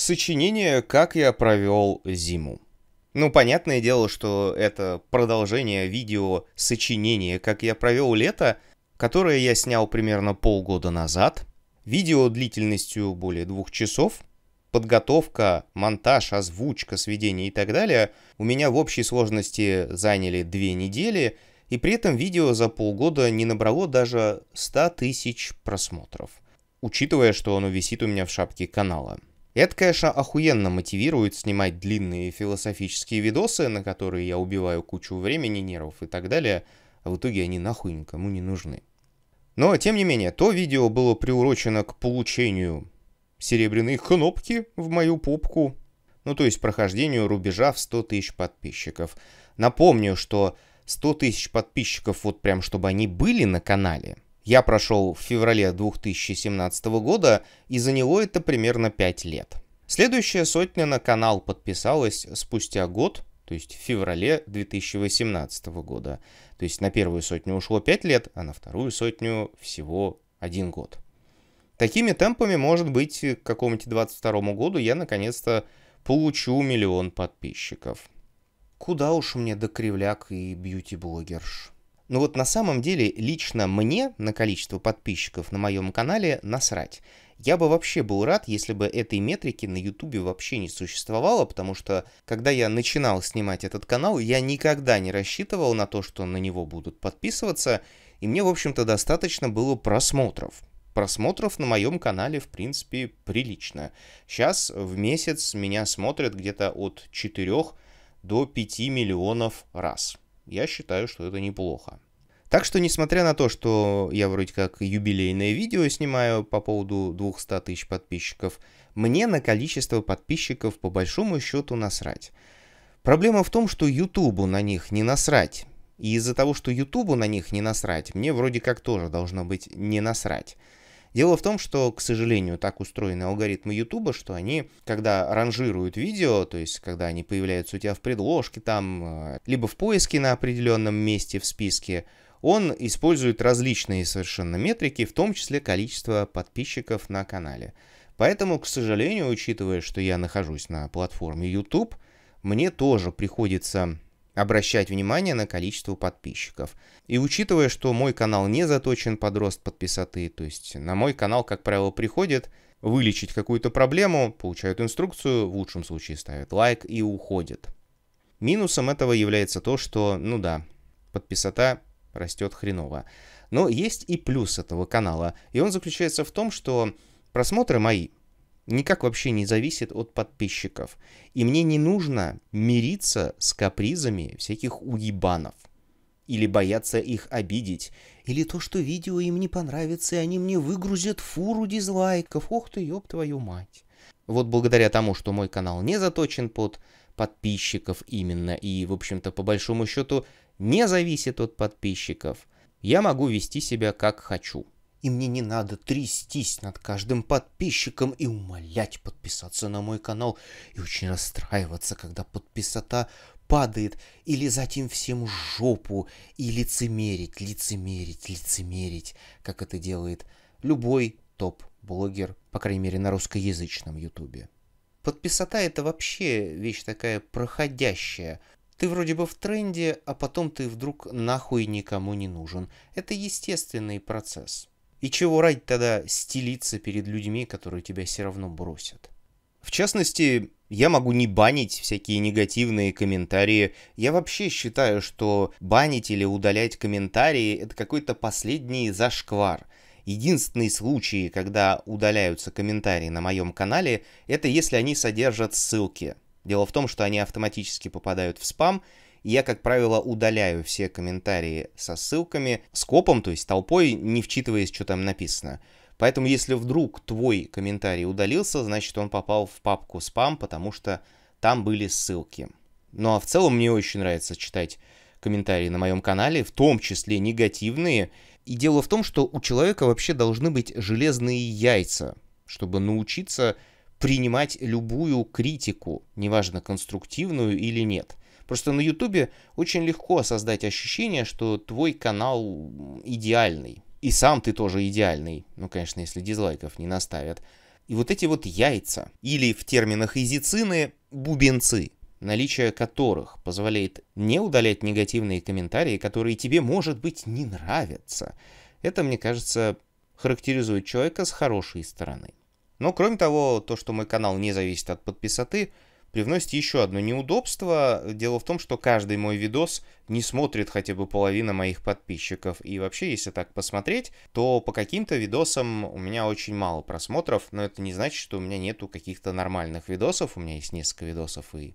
сочинение «Как я провел зиму». Ну, понятное дело, что это продолжение видео сочинения «Как я провел лето», которое я снял примерно полгода назад. Видео длительностью более двух часов. Подготовка, монтаж, озвучка, сведение и так далее у меня в общей сложности заняли две недели, и при этом видео за полгода не набрало даже 100 тысяч просмотров, учитывая, что оно висит у меня в шапке канала – это, конечно, охуенно мотивирует снимать длинные философические видосы, на которые я убиваю кучу времени, нервов и так далее, а в итоге они нахуй никому не нужны. Но, тем не менее, то видео было приурочено к получению серебряной кнопки в мою попку, ну то есть прохождению рубежа в 100 тысяч подписчиков. Напомню, что 100 тысяч подписчиков, вот прям чтобы они были на канале – я прошел в феврале 2017 года, и за него это примерно 5 лет. Следующая сотня на канал подписалась спустя год, то есть в феврале 2018 года. То есть на первую сотню ушло 5 лет, а на вторую сотню всего 1 год. Такими темпами, может быть, к какому-нибудь 22 году я наконец-то получу миллион подписчиков. Куда уж мне до кривляк и бьюти-блогерш. Но ну вот на самом деле лично мне на количество подписчиков на моем канале насрать. Я бы вообще был рад, если бы этой метрики на ютубе вообще не существовало, потому что когда я начинал снимать этот канал, я никогда не рассчитывал на то, что на него будут подписываться, и мне, в общем-то, достаточно было просмотров. Просмотров на моем канале, в принципе, прилично. Сейчас в месяц меня смотрят где-то от 4 до 5 миллионов раз. Я считаю, что это неплохо. Так что, несмотря на то, что я вроде как юбилейное видео снимаю по поводу 200 тысяч подписчиков, мне на количество подписчиков по большому счету насрать. Проблема в том, что Ютубу на них не насрать. И из-за того, что Ютубу на них не насрать, мне вроде как тоже должно быть не насрать. Дело в том, что, к сожалению, так устроены алгоритмы YouTube, что они, когда ранжируют видео, то есть когда они появляются у тебя в предложке там, э, либо в поиске на определенном месте в списке, он использует различные совершенно метрики, в том числе количество подписчиков на канале. Поэтому, к сожалению, учитывая, что я нахожусь на платформе YouTube, мне тоже приходится обращать внимание на количество подписчиков. И учитывая, что мой канал не заточен под рост подписоты, то есть на мой канал, как правило, приходит вылечить какую-то проблему, получают инструкцию, в лучшем случае ставят лайк и уходят. Минусом этого является то, что, ну да, подписота растет хреново. Но есть и плюс этого канала, и он заключается в том, что просмотры мои никак вообще не зависит от подписчиков. И мне не нужно мириться с капризами всяких уебанов. Или бояться их обидеть. Или то, что видео им не понравится, и они мне выгрузят фуру дизлайков. Ох ты, ёб твою мать. Вот благодаря тому, что мой канал не заточен под подписчиков именно, и, в общем-то, по большому счету, не зависит от подписчиков, я могу вести себя как хочу и мне не надо трястись над каждым подписчиком и умолять подписаться на мой канал и очень расстраиваться, когда подписота падает, и лизать им всем жопу, и лицемерить, лицемерить, лицемерить, как это делает любой топ-блогер, по крайней мере на русскоязычном ютубе. Подписота это вообще вещь такая проходящая. Ты вроде бы в тренде, а потом ты вдруг нахуй никому не нужен. Это естественный процесс. И чего ради тогда стелиться перед людьми, которые тебя все равно бросят? В частности, я могу не банить всякие негативные комментарии. Я вообще считаю, что банить или удалять комментарии – это какой-то последний зашквар. Единственные случаи, когда удаляются комментарии на моем канале, это если они содержат ссылки. Дело в том, что они автоматически попадают в спам, я, как правило, удаляю все комментарии со ссылками, скопом, то есть толпой, не вчитываясь, что там написано. Поэтому, если вдруг твой комментарий удалился, значит, он попал в папку спам, потому что там были ссылки. Ну а в целом мне очень нравится читать комментарии на моем канале, в том числе негативные. И дело в том, что у человека вообще должны быть железные яйца, чтобы научиться принимать любую критику, неважно конструктивную или нет. Просто на Ютубе очень легко создать ощущение, что твой канал идеальный. И сам ты тоже идеальный. Ну, конечно, если дизлайков не наставят. И вот эти вот яйца, или в терминах изицины бубенцы, наличие которых позволяет не удалять негативные комментарии, которые тебе, может быть, не нравятся. Это, мне кажется, характеризует человека с хорошей стороны. Но кроме того, то, что мой канал не зависит от подписоты, привносит еще одно неудобство. Дело в том, что каждый мой видос не смотрит хотя бы половина моих подписчиков. И вообще, если так посмотреть, то по каким-то видосам у меня очень мало просмотров, но это не значит, что у меня нету каких-то нормальных видосов. У меня есть несколько видосов, и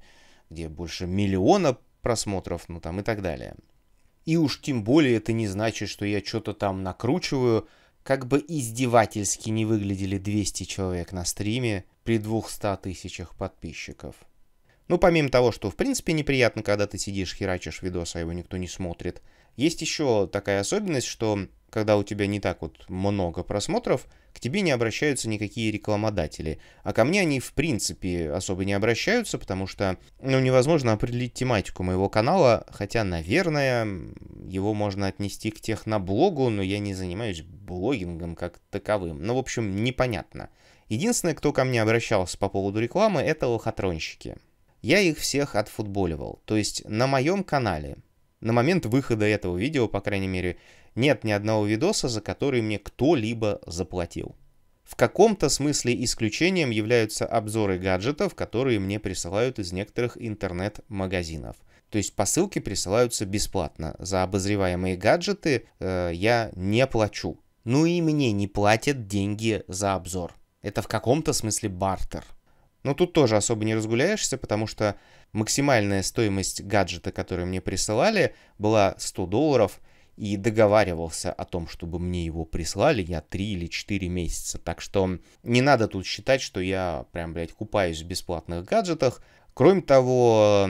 где больше миллиона просмотров, ну там и так далее. И уж тем более это не значит, что я что-то там накручиваю. Как бы издевательски не выглядели 200 человек на стриме, при 200 тысячах подписчиков. Ну, помимо того, что в принципе неприятно, когда ты сидишь, херачишь видос, а его никто не смотрит, есть еще такая особенность, что когда у тебя не так вот много просмотров, к тебе не обращаются никакие рекламодатели. А ко мне они в принципе особо не обращаются, потому что ну, невозможно определить тематику моего канала, хотя, наверное, его можно отнести к техноблогу, но я не занимаюсь блогингом как таковым. Ну, в общем, непонятно. Единственное, кто ко мне обращался по поводу рекламы, это лохотронщики. Я их всех отфутболивал, то есть на моем канале. На момент выхода этого видео, по крайней мере, нет ни одного видоса, за который мне кто-либо заплатил. В каком-то смысле исключением являются обзоры гаджетов, которые мне присылают из некоторых интернет-магазинов. То есть посылки присылаются бесплатно. За обозреваемые гаджеты э, я не плачу. Ну и мне не платят деньги за обзор это в каком-то смысле бартер. Но тут тоже особо не разгуляешься, потому что максимальная стоимость гаджета, который мне присылали, была 100 долларов, и договаривался о том, чтобы мне его прислали, я 3 или 4 месяца. Так что не надо тут считать, что я прям, блядь, купаюсь в бесплатных гаджетах. Кроме того,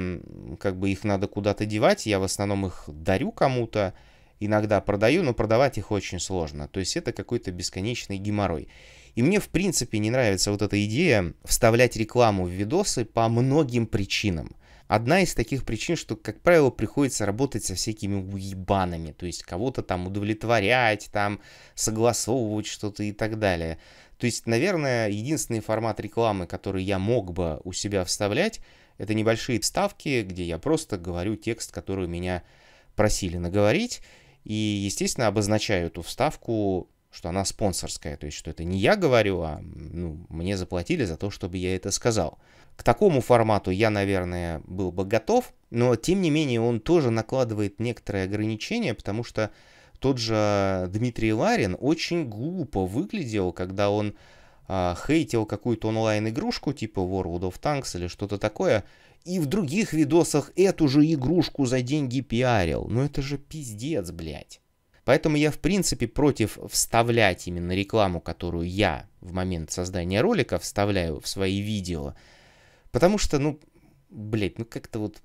как бы их надо куда-то девать, я в основном их дарю кому-то, иногда продаю, но продавать их очень сложно. То есть это какой-то бесконечный геморрой. И мне, в принципе, не нравится вот эта идея вставлять рекламу в видосы по многим причинам. Одна из таких причин, что, как правило, приходится работать со всякими уебанами, то есть кого-то там удовлетворять, там согласовывать что-то и так далее. То есть, наверное, единственный формат рекламы, который я мог бы у себя вставлять, это небольшие вставки, где я просто говорю текст, который меня просили наговорить, и, естественно, обозначаю эту вставку что она спонсорская, то есть что это не я говорю, а ну, мне заплатили за то, чтобы я это сказал. К такому формату я, наверное, был бы готов, но тем не менее он тоже накладывает некоторые ограничения, потому что тот же Дмитрий Ларин очень глупо выглядел, когда он э, хейтил какую-то онлайн-игрушку типа World of Tanks или что-то такое, и в других видосах эту же игрушку за деньги пиарил. Ну это же пиздец, блядь. Поэтому я в принципе против вставлять именно рекламу, которую я в момент создания ролика вставляю в свои видео. Потому что, ну, блядь, ну как-то вот...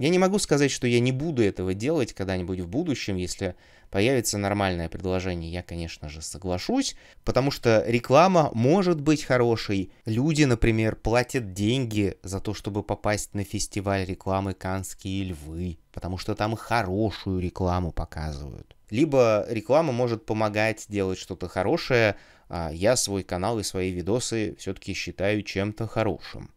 Я не могу сказать, что я не буду этого делать когда-нибудь в будущем, если появится нормальное предложение, я, конечно же, соглашусь, потому что реклама может быть хорошей. Люди, например, платят деньги за то, чтобы попасть на фестиваль рекламы «Канские львы», потому что там хорошую рекламу показывают. Либо реклама может помогать делать что-то хорошее, а я свой канал и свои видосы все-таки считаю чем-то хорошим.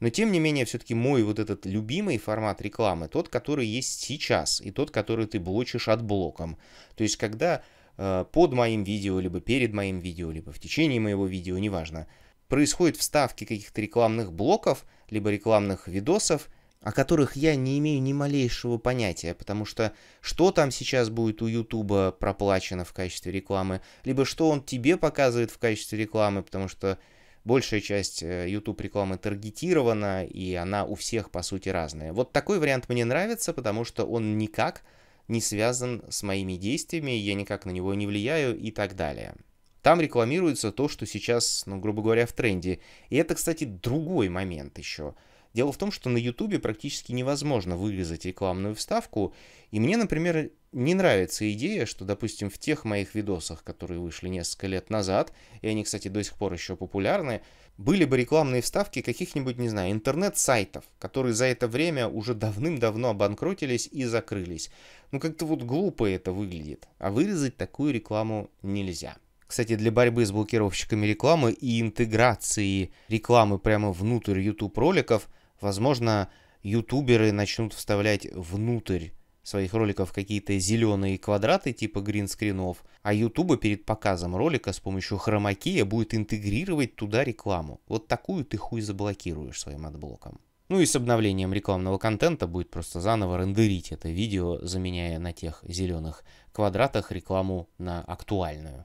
Но тем не менее, все-таки мой вот этот любимый формат рекламы, тот, который есть сейчас, и тот, который ты блочишь от блоком. То есть, когда э, под моим видео, либо перед моим видео, либо в течение моего видео, неважно, происходят вставки каких-то рекламных блоков, либо рекламных видосов, о которых я не имею ни малейшего понятия, потому что что там сейчас будет у Ютуба проплачено в качестве рекламы, либо что он тебе показывает в качестве рекламы, потому что большая часть э, YouTube рекламы таргетирована, и она у всех, по сути, разная. Вот такой вариант мне нравится, потому что он никак не связан с моими действиями, я никак на него не влияю и так далее. Там рекламируется то, что сейчас, ну, грубо говоря, в тренде. И это, кстати, другой момент еще – Дело в том, что на YouTube практически невозможно вырезать рекламную вставку, и мне, например, не нравится идея, что, допустим, в тех моих видосах, которые вышли несколько лет назад, и они, кстати, до сих пор еще популярны, были бы рекламные вставки каких-нибудь, не знаю, интернет-сайтов, которые за это время уже давным-давно обанкротились и закрылись. Ну как-то вот глупо это выглядит, а вырезать такую рекламу нельзя. Кстати, для борьбы с блокировщиками рекламы и интеграции рекламы прямо внутрь YouTube роликов – Возможно, ютуберы начнут вставлять внутрь своих роликов какие-то зеленые квадраты типа гринскринов, а ютуба перед показом ролика с помощью хромакея будет интегрировать туда рекламу. Вот такую ты хуй заблокируешь своим отблоком. Ну и с обновлением рекламного контента будет просто заново рендерить это видео, заменяя на тех зеленых квадратах рекламу на актуальную.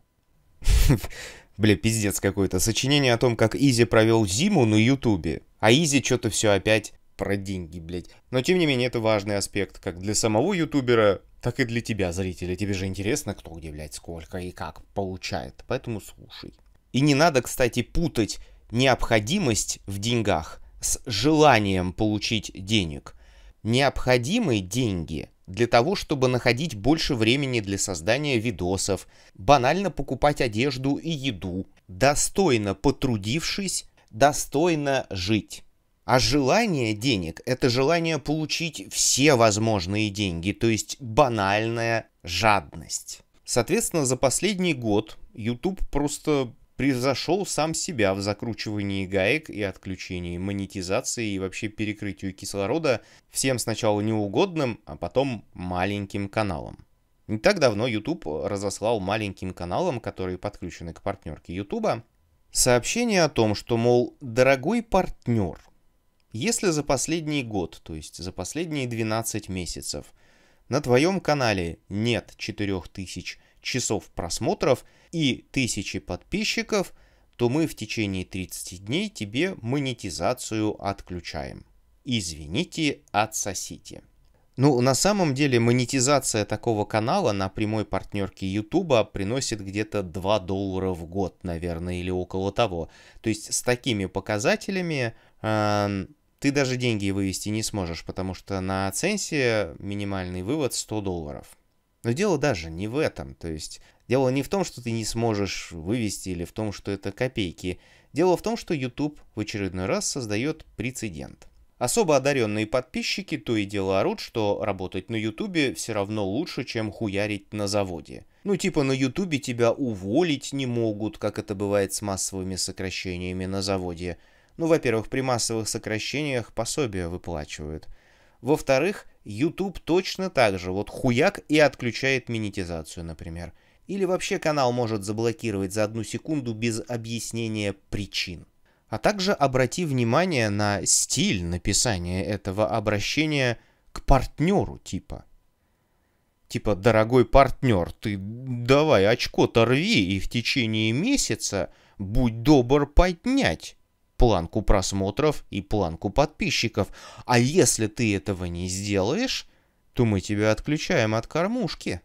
Бля, пиздец какой-то. Сочинение о том, как Изи провел зиму на Ютубе. А Изи что-то все опять про деньги, блядь. Но тем не менее, это важный аспект как для самого ютубера, так и для тебя, зрителя. Тебе же интересно, кто где, блядь, сколько и как получает. Поэтому слушай. И не надо, кстати, путать необходимость в деньгах с желанием получить денег. Необходимые деньги для того, чтобы находить больше времени для создания видосов, банально покупать одежду и еду, достойно потрудившись, достойно жить. А желание денег – это желание получить все возможные деньги, то есть банальная жадность. Соответственно, за последний год YouTube просто превзошел сам себя в закручивании гаек и отключении монетизации и вообще перекрытию кислорода всем сначала неугодным, а потом маленьким каналам. Не так давно YouTube разослал маленьким каналам, которые подключены к партнерке YouTube, сообщение о том, что, мол, дорогой партнер, если за последний год, то есть за последние 12 месяцев, на твоем канале нет 4000 тысяч часов просмотров и тысячи подписчиков, то мы в течение 30 дней тебе монетизацию отключаем. Извините, отсосите. Ну, на самом деле монетизация такого канала на прямой партнерке YouTube приносит где-то 2 доллара в год, наверное, или около того. То есть с такими показателями э, ты даже деньги вывести не сможешь, потому что на оценсе минимальный вывод 100 долларов. Но дело даже не в этом. То есть дело не в том, что ты не сможешь вывести или в том, что это копейки. Дело в том, что YouTube в очередной раз создает прецедент. Особо одаренные подписчики то и дело орут, что работать на Ютубе все равно лучше, чем хуярить на заводе. Ну типа на Ютубе тебя уволить не могут, как это бывает с массовыми сокращениями на заводе. Ну, во-первых, при массовых сокращениях пособия выплачивают. Во-вторых, YouTube точно так же, вот хуяк и отключает монетизацию, например. Или вообще канал может заблокировать за одну секунду без объяснения причин. А также обрати внимание на стиль написания этого обращения к партнеру типа. Типа, дорогой партнер, ты давай очко торви и в течение месяца будь добр поднять планку просмотров и планку подписчиков. А если ты этого не сделаешь, то мы тебя отключаем от кормушки.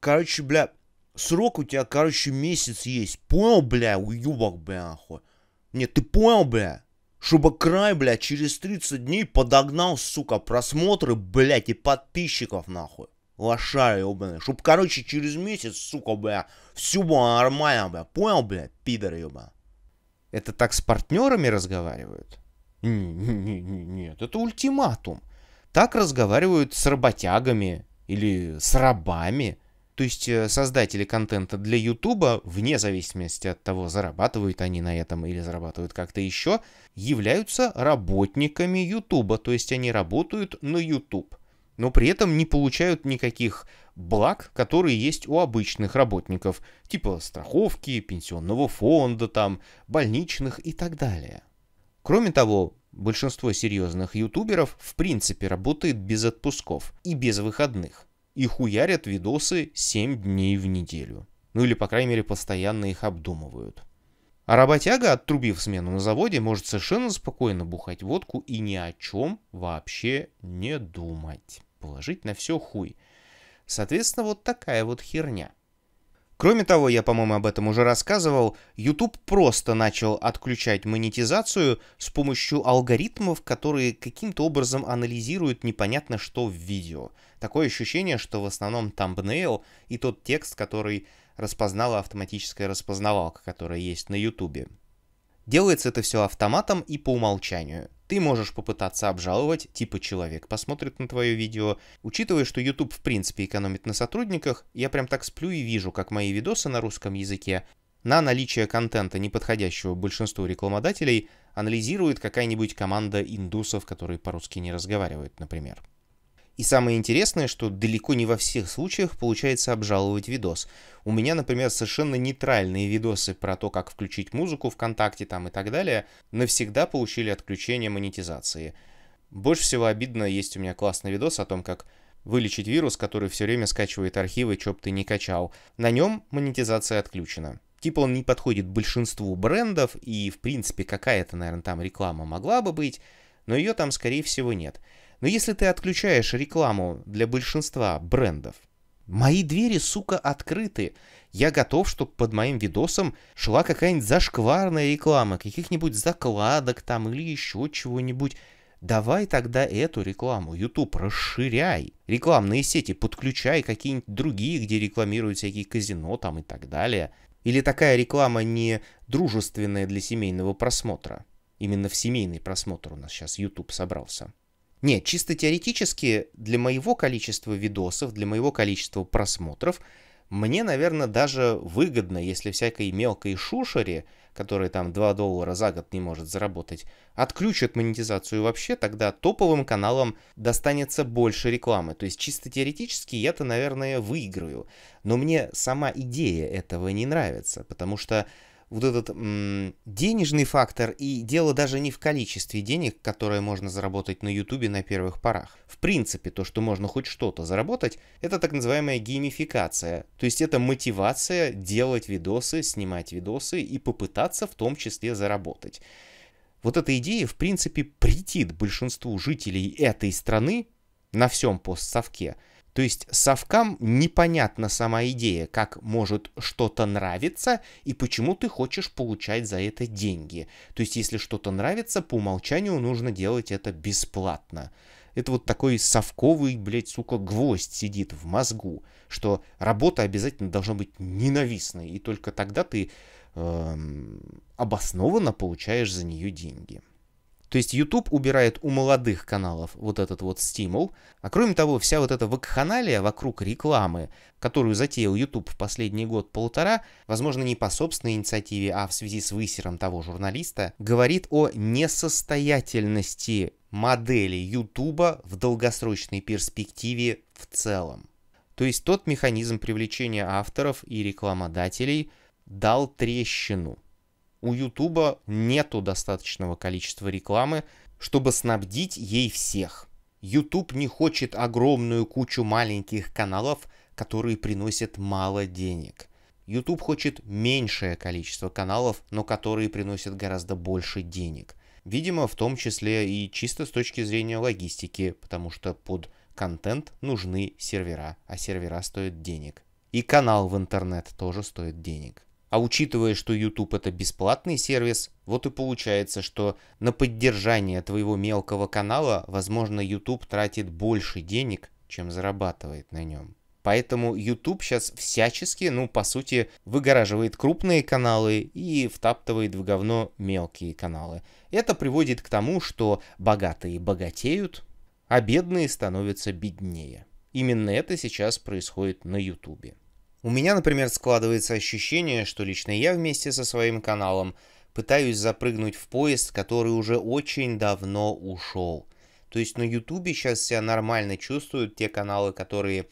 Короче, бля, срок у тебя, короче, месяц есть. Понял, бля, уебок, бля, нахуй. Нет, ты понял, бля? Чтобы край, бля, через 30 дней подогнал, сука, просмотры, блядь, и подписчиков, нахуй лошара ебаная. Чтоб, короче, через месяц, сука, бля, все было нормально, бля. Понял, бля, пидор, ебаный. Это так с партнерами разговаривают? нет, это ультиматум. Так разговаривают с работягами или с рабами. То есть э, создатели контента для Ютуба, вне зависимости от того, зарабатывают они на этом или зарабатывают как-то еще, являются работниками Ютуба. То есть они работают на Ютуб но при этом не получают никаких благ, которые есть у обычных работников, типа страховки, пенсионного фонда, там, больничных и так далее. Кроме того, большинство серьезных ютуберов в принципе работает без отпусков и без выходных. И хуярят видосы 7 дней в неделю. Ну или, по крайней мере, постоянно их обдумывают. А работяга, отрубив смену на заводе, может совершенно спокойно бухать водку и ни о чем вообще не думать. Положить на все хуй. Соответственно, вот такая вот херня. Кроме того, я, по-моему, об этом уже рассказывал, YouTube просто начал отключать монетизацию с помощью алгоритмов, которые каким-то образом анализируют непонятно что в видео. Такое ощущение, что в основном тамбнейл и тот текст, который распознала автоматическая распознавалка, которая есть на YouTube. Делается это все автоматом и по умолчанию. Ты можешь попытаться обжаловать, типа человек посмотрит на твое видео. Учитывая, что YouTube в принципе экономит на сотрудниках, я прям так сплю и вижу, как мои видосы на русском языке на наличие контента, не подходящего большинству рекламодателей, анализирует какая-нибудь команда индусов, которые по-русски не разговаривают, например. И самое интересное, что далеко не во всех случаях получается обжаловать видос. У меня, например, совершенно нейтральные видосы про то, как включить музыку ВКонтакте там и так далее, навсегда получили отключение монетизации. Больше всего обидно, есть у меня классный видос о том, как вылечить вирус, который все время скачивает архивы, чё бы ты не качал. На нем монетизация отключена. Типа он не подходит большинству брендов, и в принципе какая-то, наверное, там реклама могла бы быть, но ее там, скорее всего, нет. Но если ты отключаешь рекламу для большинства брендов, мои двери, сука, открыты. Я готов, чтобы под моим видосом шла какая-нибудь зашкварная реклама, каких-нибудь закладок там или еще чего-нибудь. Давай тогда эту рекламу, YouTube, расширяй. Рекламные сети подключай какие-нибудь другие, где рекламируют всякие казино там и так далее. Или такая реклама не дружественная для семейного просмотра. Именно в семейный просмотр у нас сейчас YouTube собрался. Нет, чисто теоретически для моего количества видосов, для моего количества просмотров, мне, наверное, даже выгодно, если всякой мелкой шушере, которая там 2 доллара за год не может заработать, отключат монетизацию вообще, тогда топовым каналам достанется больше рекламы. То есть чисто теоретически я-то, наверное, выиграю. Но мне сама идея этого не нравится, потому что вот этот м- денежный фактор, и дело даже не в количестве денег, которые можно заработать на ютубе на первых порах. В принципе, то, что можно хоть что-то заработать, это так называемая геймификация, то есть это мотивация делать видосы, снимать видосы и попытаться в том числе заработать. Вот эта идея, в принципе, претит большинству жителей этой страны на всем постсовке – то есть совкам непонятна сама идея, как может что-то нравиться и почему ты хочешь получать за это деньги. То есть если что-то нравится, по умолчанию нужно делать это бесплатно. Это вот такой совковый, блядь, сука, гвоздь сидит в мозгу, что работа обязательно должна быть ненавистной, и только тогда ты эм, обоснованно получаешь за нее деньги. То есть YouTube убирает у молодых каналов вот этот вот стимул. А кроме того, вся вот эта вакханалия вокруг рекламы, которую затеял YouTube в последний год-полтора, возможно, не по собственной инициативе, а в связи с высером того журналиста, говорит о несостоятельности модели YouTube в долгосрочной перспективе в целом. То есть тот механизм привлечения авторов и рекламодателей дал трещину – у Ютуба нету достаточного количества рекламы, чтобы снабдить ей всех. YouTube не хочет огромную кучу маленьких каналов, которые приносят мало денег. YouTube хочет меньшее количество каналов, но которые приносят гораздо больше денег. Видимо, в том числе и чисто с точки зрения логистики, потому что под контент нужны сервера, а сервера стоят денег. И канал в интернет тоже стоит денег. А учитывая, что YouTube это бесплатный сервис, вот и получается, что на поддержание твоего мелкого канала, возможно, YouTube тратит больше денег, чем зарабатывает на нем. Поэтому YouTube сейчас всячески, ну, по сути, выгораживает крупные каналы и втаптывает в говно мелкие каналы. Это приводит к тому, что богатые богатеют, а бедные становятся беднее. Именно это сейчас происходит на YouTube. У меня, например, складывается ощущение, что лично я вместе со своим каналом пытаюсь запрыгнуть в поезд, который уже очень давно ушел. То есть на ютубе сейчас себя нормально чувствуют те каналы, которые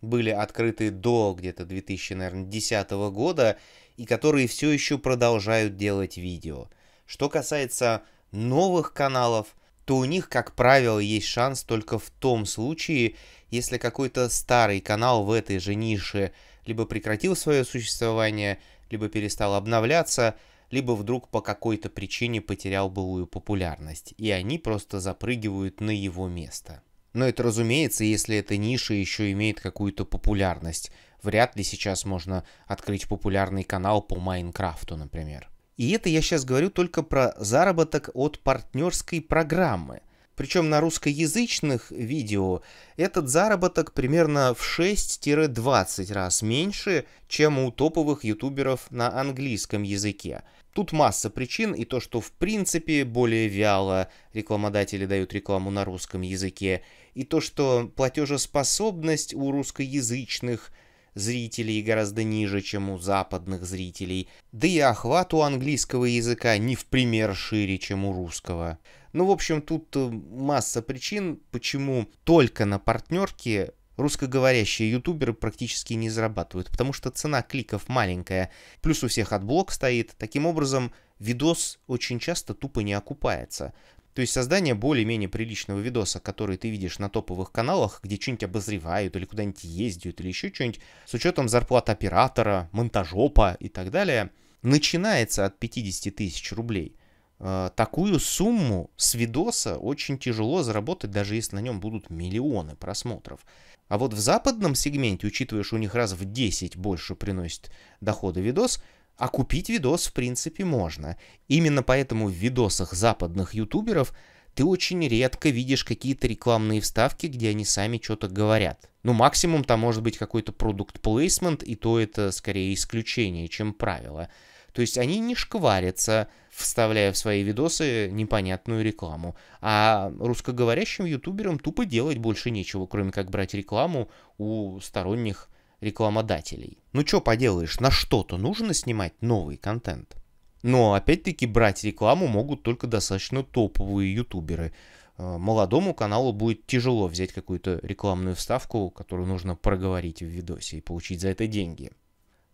были открыты до где-то 2010 года и которые все еще продолжают делать видео. Что касается новых каналов, то у них, как правило, есть шанс только в том случае, если какой-то старый канал в этой же нише – либо прекратил свое существование, либо перестал обновляться, либо вдруг по какой-то причине потерял былую популярность, и они просто запрыгивают на его место. Но это разумеется, если эта ниша еще имеет какую-то популярность. Вряд ли сейчас можно открыть популярный канал по Майнкрафту, например. И это я сейчас говорю только про заработок от партнерской программы – причем на русскоязычных видео этот заработок примерно в 6-20 раз меньше, чем у топовых ютуберов на английском языке. Тут масса причин и то, что в принципе более вяло рекламодатели дают рекламу на русском языке, и то, что платежеспособность у русскоязычных зрителей гораздо ниже, чем у западных зрителей, да и охват у английского языка не в пример шире, чем у русского. Ну, в общем, тут э, масса причин, почему только на партнерке русскоговорящие ютуберы практически не зарабатывают, потому что цена кликов маленькая, плюс у всех отблок стоит. Таким образом, видос очень часто тупо не окупается. То есть создание более-менее приличного видоса, который ты видишь на топовых каналах, где что-нибудь обозревают или куда-нибудь ездят или еще что-нибудь, с учетом зарплат оператора, монтажопа и так далее, начинается от 50 тысяч рублей. Э, такую сумму с видоса очень тяжело заработать, даже если на нем будут миллионы просмотров. А вот в западном сегменте, учитывая, что у них раз в 10 больше приносит доходы видос, а купить видос в принципе можно. Именно поэтому в видосах западных ютуберов ты очень редко видишь какие-то рекламные вставки, где они сами что-то говорят. Ну, максимум там может быть какой-то продукт-плейсмент, и то это скорее исключение, чем правило. То есть они не шкварятся, вставляя в свои видосы непонятную рекламу. А русскоговорящим ютуберам тупо делать больше нечего, кроме как брать рекламу у сторонних рекламодателей. Ну что поделаешь, на что-то нужно снимать новый контент. Но опять-таки брать рекламу могут только достаточно топовые ютуберы. Э, молодому каналу будет тяжело взять какую-то рекламную вставку, которую нужно проговорить в видосе и получить за это деньги.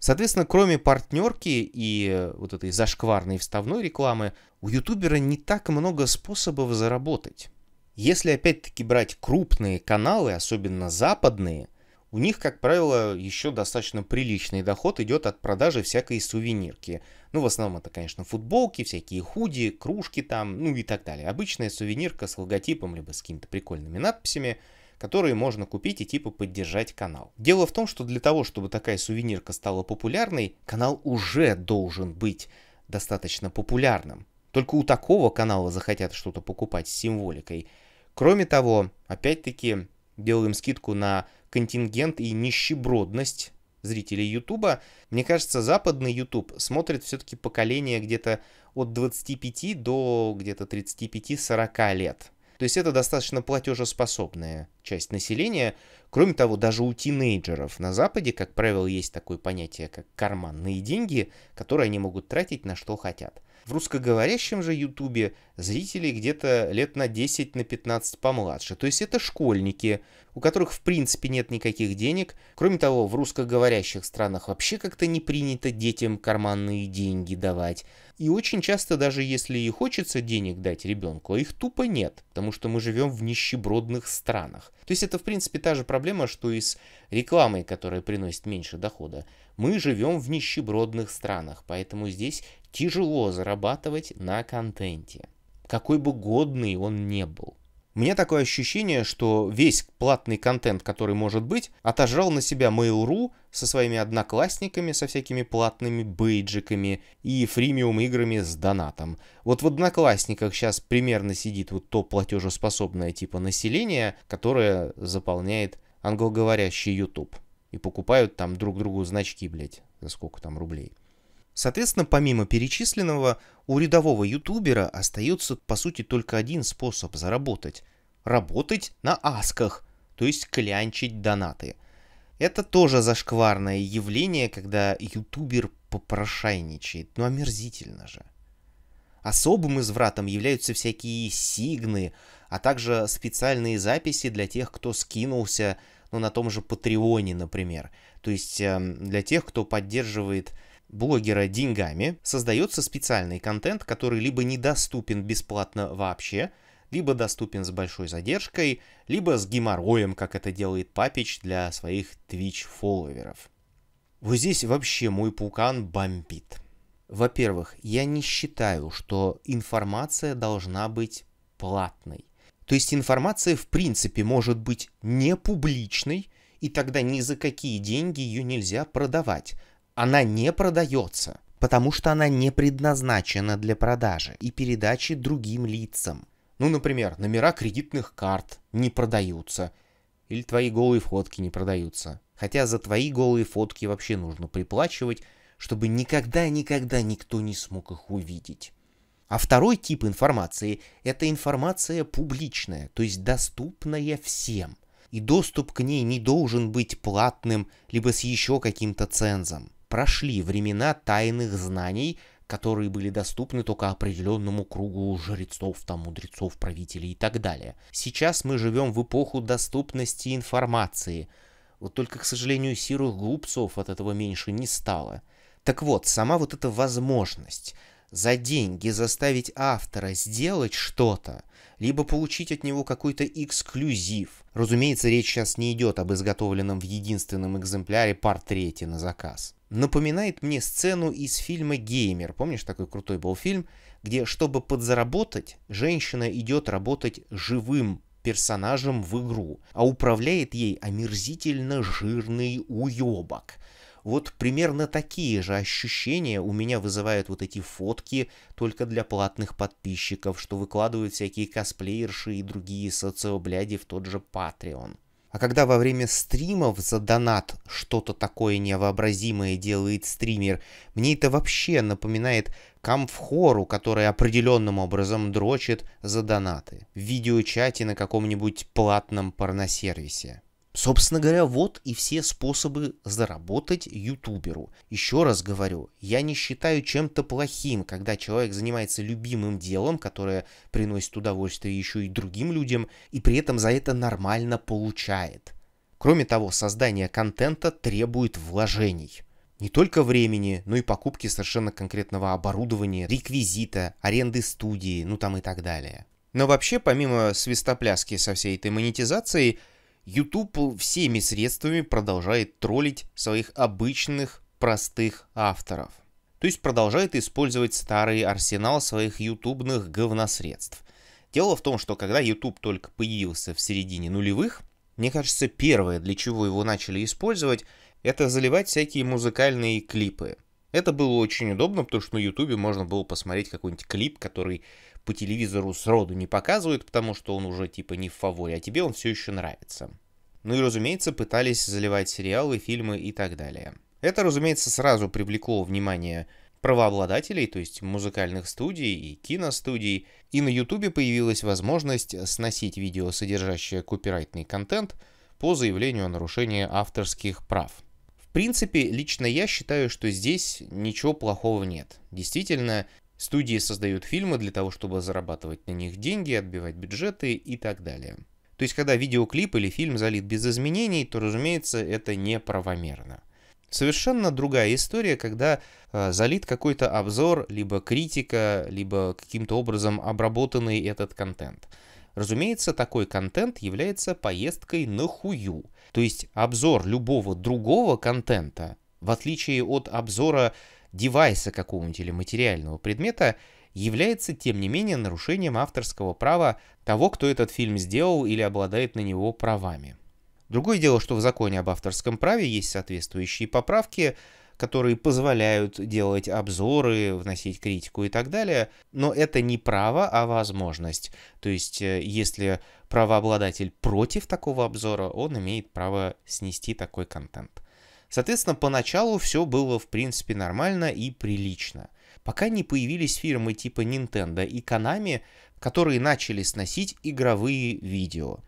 Соответственно, кроме партнерки и э, вот этой зашкварной вставной рекламы, у ютубера не так много способов заработать. Если опять-таки брать крупные каналы, особенно западные, у них, как правило, еще достаточно приличный доход идет от продажи всякой сувенирки. Ну, в основном это, конечно, футболки, всякие худи, кружки там, ну и так далее. Обычная сувенирка с логотипом, либо с какими-то прикольными надписями – которые можно купить и типа поддержать канал. Дело в том, что для того, чтобы такая сувенирка стала популярной, канал уже должен быть достаточно популярным. Только у такого канала захотят что-то покупать с символикой. Кроме того, опять-таки, делаем скидку на контингент и нищебродность зрителей Ютуба. Мне кажется, западный Ютуб смотрит все-таки поколение где-то от 25 до где-то 35-40 лет. То есть это достаточно платежеспособная часть населения. Кроме того, даже у тинейджеров на Западе, как правило, есть такое понятие, как карманные деньги, которые они могут тратить на что хотят. В русскоговорящем же Ютубе зрителей где-то лет на 10, на 15 помладше. То есть это школьники, у которых в принципе нет никаких денег. Кроме того, в русскоговорящих странах вообще как-то не принято детям карманные деньги давать. И очень часто даже если и хочется денег дать ребенку, а их тупо нет, потому что мы живем в нищебродных странах. То есть это в принципе та же проблема, что и с рекламой, которая приносит меньше дохода. Мы живем в нищебродных странах, поэтому здесь тяжело зарабатывать на контенте, какой бы годный он не был. Мне такое ощущение, что весь платный контент, который может быть, отожрал на себя Mail.ru со своими одноклассниками, со всякими платными бейджиками и фримиум играми с донатом. Вот в одноклассниках сейчас примерно сидит вот то платежеспособное типа населения, которое заполняет англоговорящий YouTube. И покупают там друг другу значки, блядь, за сколько там рублей. Соответственно, помимо перечисленного, у рядового ютубера остается по сути только один способ заработать. Работать на асках, то есть клянчить донаты. Это тоже зашкварное явление, когда ютубер попрошайничает, но ну, омерзительно же. Особым извратом являются всякие сигны, а также специальные записи для тех, кто скинулся ну, на том же Патреоне, например. То есть эм, для тех, кто поддерживает блогера деньгами, создается специальный контент, который либо недоступен бесплатно вообще, либо доступен с большой задержкой, либо с геморроем, как это делает Папич для своих Twitch-фолловеров. Вот здесь вообще мой пукан бомбит. Во-первых, я не считаю, что информация должна быть платной. То есть информация в принципе может быть не публичной, и тогда ни за какие деньги ее нельзя продавать. Она не продается, потому что она не предназначена для продажи и передачи другим лицам. Ну, например, номера кредитных карт не продаются. Или твои голые фотки не продаются. Хотя за твои голые фотки вообще нужно приплачивать, чтобы никогда-никогда никто не смог их увидеть. А второй тип информации – это информация публичная, то есть доступная всем. И доступ к ней не должен быть платным, либо с еще каким-то цензом прошли времена тайных знаний, которые были доступны только определенному кругу жрецов, там, мудрецов, правителей и так далее. Сейчас мы живем в эпоху доступности информации. Вот только, к сожалению, сирых глупцов от этого меньше не стало. Так вот, сама вот эта возможность за деньги заставить автора сделать что-то, либо получить от него какой-то эксклюзив. Разумеется, речь сейчас не идет об изготовленном в единственном экземпляре портрете на заказ напоминает мне сцену из фильма «Геймер». Помнишь, такой крутой был фильм, где, чтобы подзаработать, женщина идет работать живым персонажем в игру, а управляет ей омерзительно жирный уебок. Вот примерно такие же ощущения у меня вызывают вот эти фотки только для платных подписчиков, что выкладывают всякие косплеерши и другие социобляди в тот же Patreon. А когда во время стримов за донат что-то такое невообразимое делает стример, мне это вообще напоминает камфхору, который определенным образом дрочит за донаты в видеочате на каком-нибудь платном порносервисе. Собственно говоря, вот и все способы заработать ютуберу. Еще раз говорю, я не считаю чем-то плохим, когда человек занимается любимым делом, которое приносит удовольствие еще и другим людям, и при этом за это нормально получает. Кроме того, создание контента требует вложений. Не только времени, но и покупки совершенно конкретного оборудования, реквизита, аренды студии, ну там и так далее. Но вообще, помимо свистопляски со всей этой монетизацией, YouTube всеми средствами продолжает троллить своих обычных простых авторов. То есть продолжает использовать старый арсенал своих ютубных говносредств. Дело в том, что когда YouTube только появился в середине нулевых, мне кажется, первое, для чего его начали использовать, это заливать всякие музыкальные клипы. Это было очень удобно, потому что на Ютубе можно было посмотреть какой-нибудь клип, который по телевизору сроду не показывают, потому что он уже типа не в фаворе, а тебе он все еще нравится. Ну и разумеется, пытались заливать сериалы, фильмы и так далее. Это, разумеется, сразу привлекло внимание правообладателей, то есть музыкальных студий и киностудий, и на Ютубе появилась возможность сносить видео, содержащее копирайтный контент, по заявлению о нарушении авторских прав – принципе, лично я считаю, что здесь ничего плохого нет. Действительно, студии создают фильмы для того, чтобы зарабатывать на них деньги, отбивать бюджеты и так далее. То есть, когда видеоклип или фильм залит без изменений, то, разумеется, это неправомерно. Совершенно другая история, когда э, залит какой-то обзор, либо критика, либо каким-то образом обработанный этот контент. Разумеется, такой контент является поездкой на хую, то есть обзор любого другого контента, в отличие от обзора девайса какого-нибудь или материального предмета, является, тем не менее, нарушением авторского права того, кто этот фильм сделал или обладает на него правами. Другое дело, что в законе об авторском праве есть соответствующие поправки, которые позволяют делать обзоры, вносить критику и так далее. Но это не право, а возможность. То есть, э, если правообладатель против такого обзора, он имеет право снести такой контент. Соответственно, поначалу все было в принципе нормально и прилично. Пока не появились фирмы типа Nintendo и Konami, которые начали сносить игровые видео.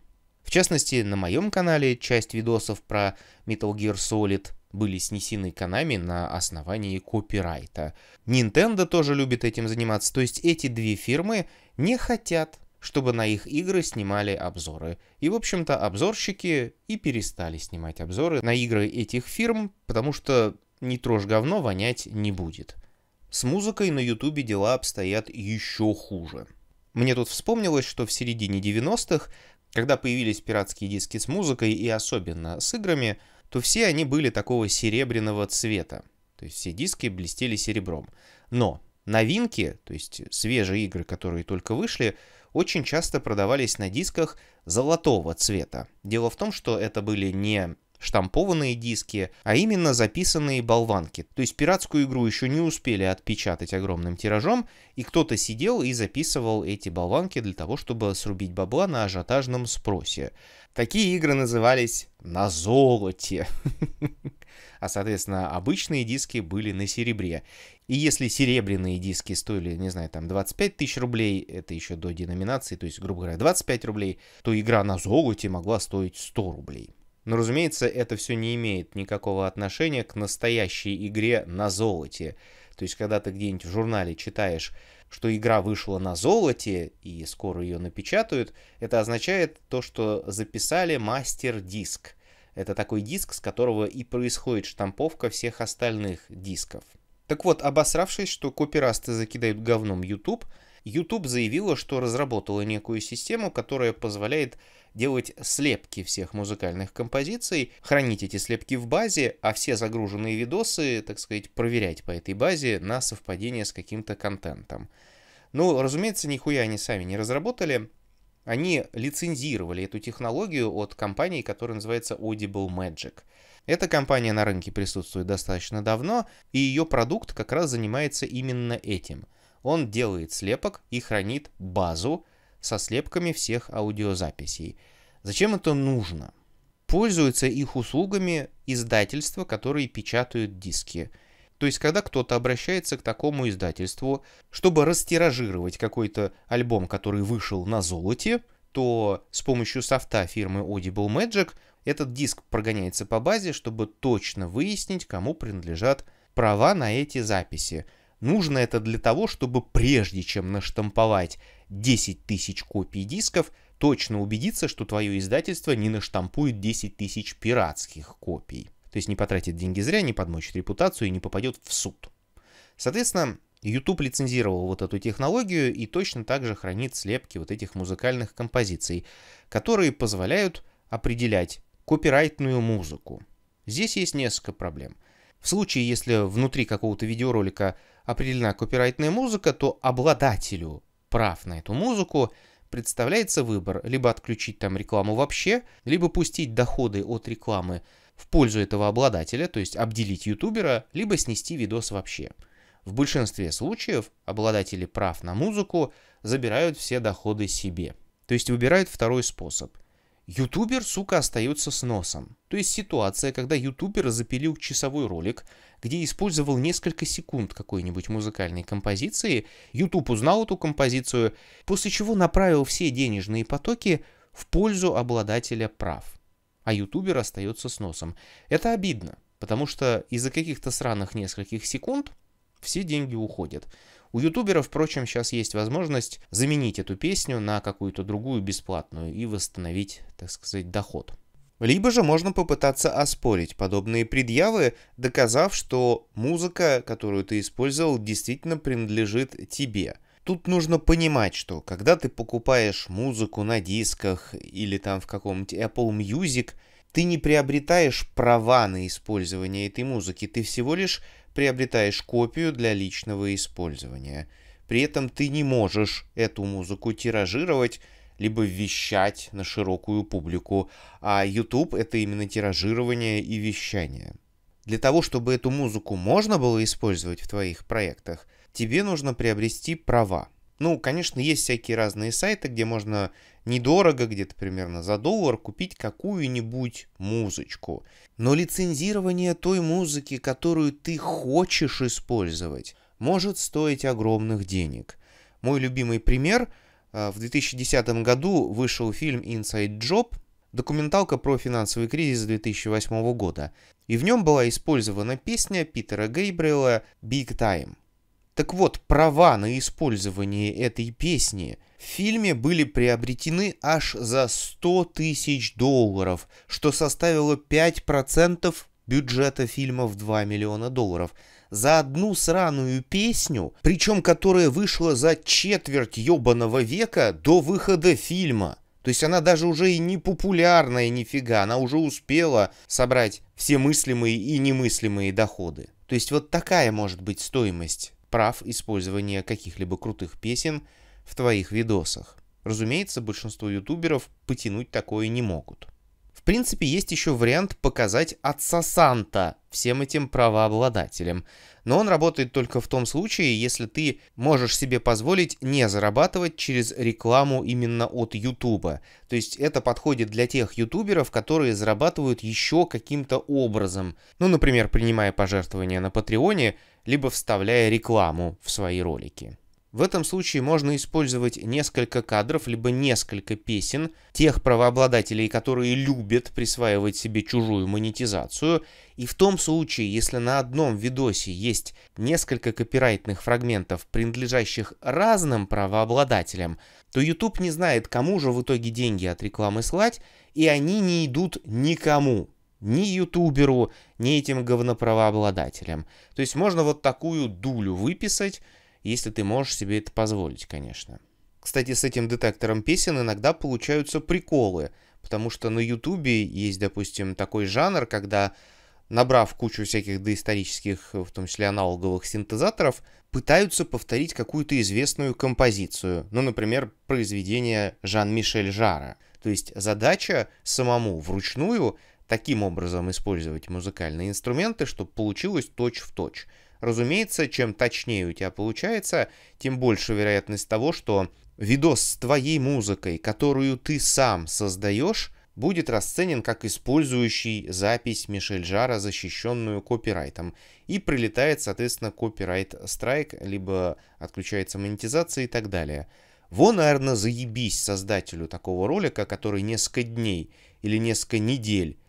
В частности, на моем канале часть видосов про Metal Gear Solid – были снесены канами на основании копирайта. Nintendo тоже любит этим заниматься, то есть эти две фирмы не хотят, чтобы на их игры снимали обзоры. И, в общем-то, обзорщики и перестали снимать обзоры на игры этих фирм, потому что не трожь говно вонять не будет. С музыкой на ютубе дела обстоят еще хуже. Мне тут вспомнилось, что в середине 90-х, когда появились пиратские диски с музыкой и особенно с играми, то все они были такого серебряного цвета. То есть все диски блестели серебром. Но новинки, то есть свежие игры, которые только вышли, очень часто продавались на дисках золотого цвета. Дело в том, что это были не штампованные диски, а именно записанные болванки. То есть пиратскую игру еще не успели отпечатать огромным тиражом, и кто-то сидел и записывал эти болванки для того, чтобы срубить бабла на ажиотажном спросе. Такие игры назывались «на золоте». А, соответственно, обычные диски были на серебре. И если серебряные диски стоили, не знаю, там 25 тысяч рублей, это еще до деноминации, то есть, грубо говоря, 25 рублей, то игра на золоте могла стоить 100 рублей. Но, разумеется, это все не имеет никакого отношения к настоящей игре на золоте. То есть, когда ты где-нибудь в журнале читаешь, что игра вышла на золоте и скоро ее напечатают, это означает то, что записали мастер-диск. Это такой диск, с которого и происходит штамповка всех остальных дисков. Так вот, обосравшись, что копирасты закидают говном YouTube, YouTube заявила, что разработала некую систему, которая позволяет делать слепки всех музыкальных композиций, хранить эти слепки в базе, а все загруженные видосы, так сказать, проверять по этой базе на совпадение с каким-то контентом. Ну, разумеется, нихуя они сами не разработали. Они лицензировали эту технологию от компании, которая называется Audible Magic. Эта компания на рынке присутствует достаточно давно, и ее продукт как раз занимается именно этим — он делает слепок и хранит базу со слепками всех аудиозаписей. Зачем это нужно? Пользуются их услугами издательства, которые печатают диски. То есть, когда кто-то обращается к такому издательству, чтобы растиражировать какой-то альбом, который вышел на золоте, то с помощью софта фирмы Audible Magic этот диск прогоняется по базе, чтобы точно выяснить, кому принадлежат права на эти записи – Нужно это для того, чтобы прежде чем наштамповать 10 тысяч копий дисков, точно убедиться, что твое издательство не наштампует 10 тысяч пиратских копий. То есть не потратит деньги зря, не подмочит репутацию и не попадет в суд. Соответственно, YouTube лицензировал вот эту технологию и точно так же хранит слепки вот этих музыкальных композиций, которые позволяют определять копирайтную музыку. Здесь есть несколько проблем. В случае, если внутри какого-то видеоролика определена копирайтная музыка, то обладателю прав на эту музыку представляется выбор либо отключить там рекламу вообще, либо пустить доходы от рекламы в пользу этого обладателя, то есть обделить ютубера, либо снести видос вообще. В большинстве случаев обладатели прав на музыку забирают все доходы себе. То есть выбирают второй способ – Ютубер, сука, остается с носом. То есть ситуация, когда ютубер запилил часовой ролик, где использовал несколько секунд какой-нибудь музыкальной композиции, Ютуб узнал эту композицию, после чего направил все денежные потоки в пользу обладателя прав. А ютубер остается с носом. Это обидно, потому что из-за каких-то сраных нескольких секунд все деньги уходят. У ютуберов, впрочем, сейчас есть возможность заменить эту песню на какую-то другую бесплатную и восстановить, так сказать, доход. Либо же можно попытаться оспорить подобные предъявы, доказав, что музыка, которую ты использовал, действительно принадлежит тебе. Тут нужно понимать, что когда ты покупаешь музыку на дисках или там в каком-нибудь Apple Music, ты не приобретаешь права на использование этой музыки, ты всего лишь приобретаешь копию для личного использования. При этом ты не можешь эту музыку тиражировать, либо вещать на широкую публику, а YouTube это именно тиражирование и вещание. Для того, чтобы эту музыку можно было использовать в твоих проектах, тебе нужно приобрести права. Ну, конечно, есть всякие разные сайты, где можно недорого, где-то примерно за доллар, купить какую-нибудь музычку. Но лицензирование той музыки, которую ты хочешь использовать, может стоить огромных денег. Мой любимый пример э, в 2010 году вышел фильм Inside Job, документалка про финансовый кризис 2008 года. И в нем была использована песня Питера Гейбрила «Big Time». Так вот, права на использование этой песни в фильме были приобретены аж за 100 тысяч долларов, что составило 5% бюджета фильма в 2 миллиона долларов за одну сраную песню, причем которая вышла за четверть ебаного века до выхода фильма. То есть она даже уже и не популярная нифига, она уже успела собрать все мыслимые и немыслимые доходы. То есть вот такая может быть стоимость прав использования каких-либо крутых песен в твоих видосах. Разумеется, большинство ютуберов потянуть такое не могут. В принципе, есть еще вариант показать отца Санта всем этим правообладателям. Но он работает только в том случае, если ты можешь себе позволить не зарабатывать через рекламу именно от Ютуба. То есть это подходит для тех ютуберов, которые зарабатывают еще каким-то образом. Ну, например, принимая пожертвования на Патреоне либо вставляя рекламу в свои ролики. В этом случае можно использовать несколько кадров, либо несколько песен тех правообладателей, которые любят присваивать себе чужую монетизацию. И в том случае, если на одном видосе есть несколько копирайтных фрагментов, принадлежащих разным правообладателям, то YouTube не знает, кому же в итоге деньги от рекламы слать, и они не идут никому ни ютуберу, ни этим говноправообладателям. То есть можно вот такую дулю выписать, если ты можешь себе это позволить, конечно. Кстати, с этим детектором песен иногда получаются приколы, потому что на ютубе есть, допустим, такой жанр, когда набрав кучу всяких доисторических, в том числе аналоговых синтезаторов, пытаются повторить какую-то известную композицию, ну, например, произведение Жан-Мишель Жара. То есть задача самому вручную таким образом использовать музыкальные инструменты, чтобы получилось точь-в-точь. Разумеется, чем точнее у тебя получается, тем больше вероятность того, что видос с твоей музыкой, которую ты сам создаешь, будет расценен как использующий запись Мишель Жара, защищенную копирайтом. И прилетает, соответственно, копирайт страйк, либо отключается монетизация и так далее. Во, наверное, заебись создателю такого ролика, который несколько дней или несколько недель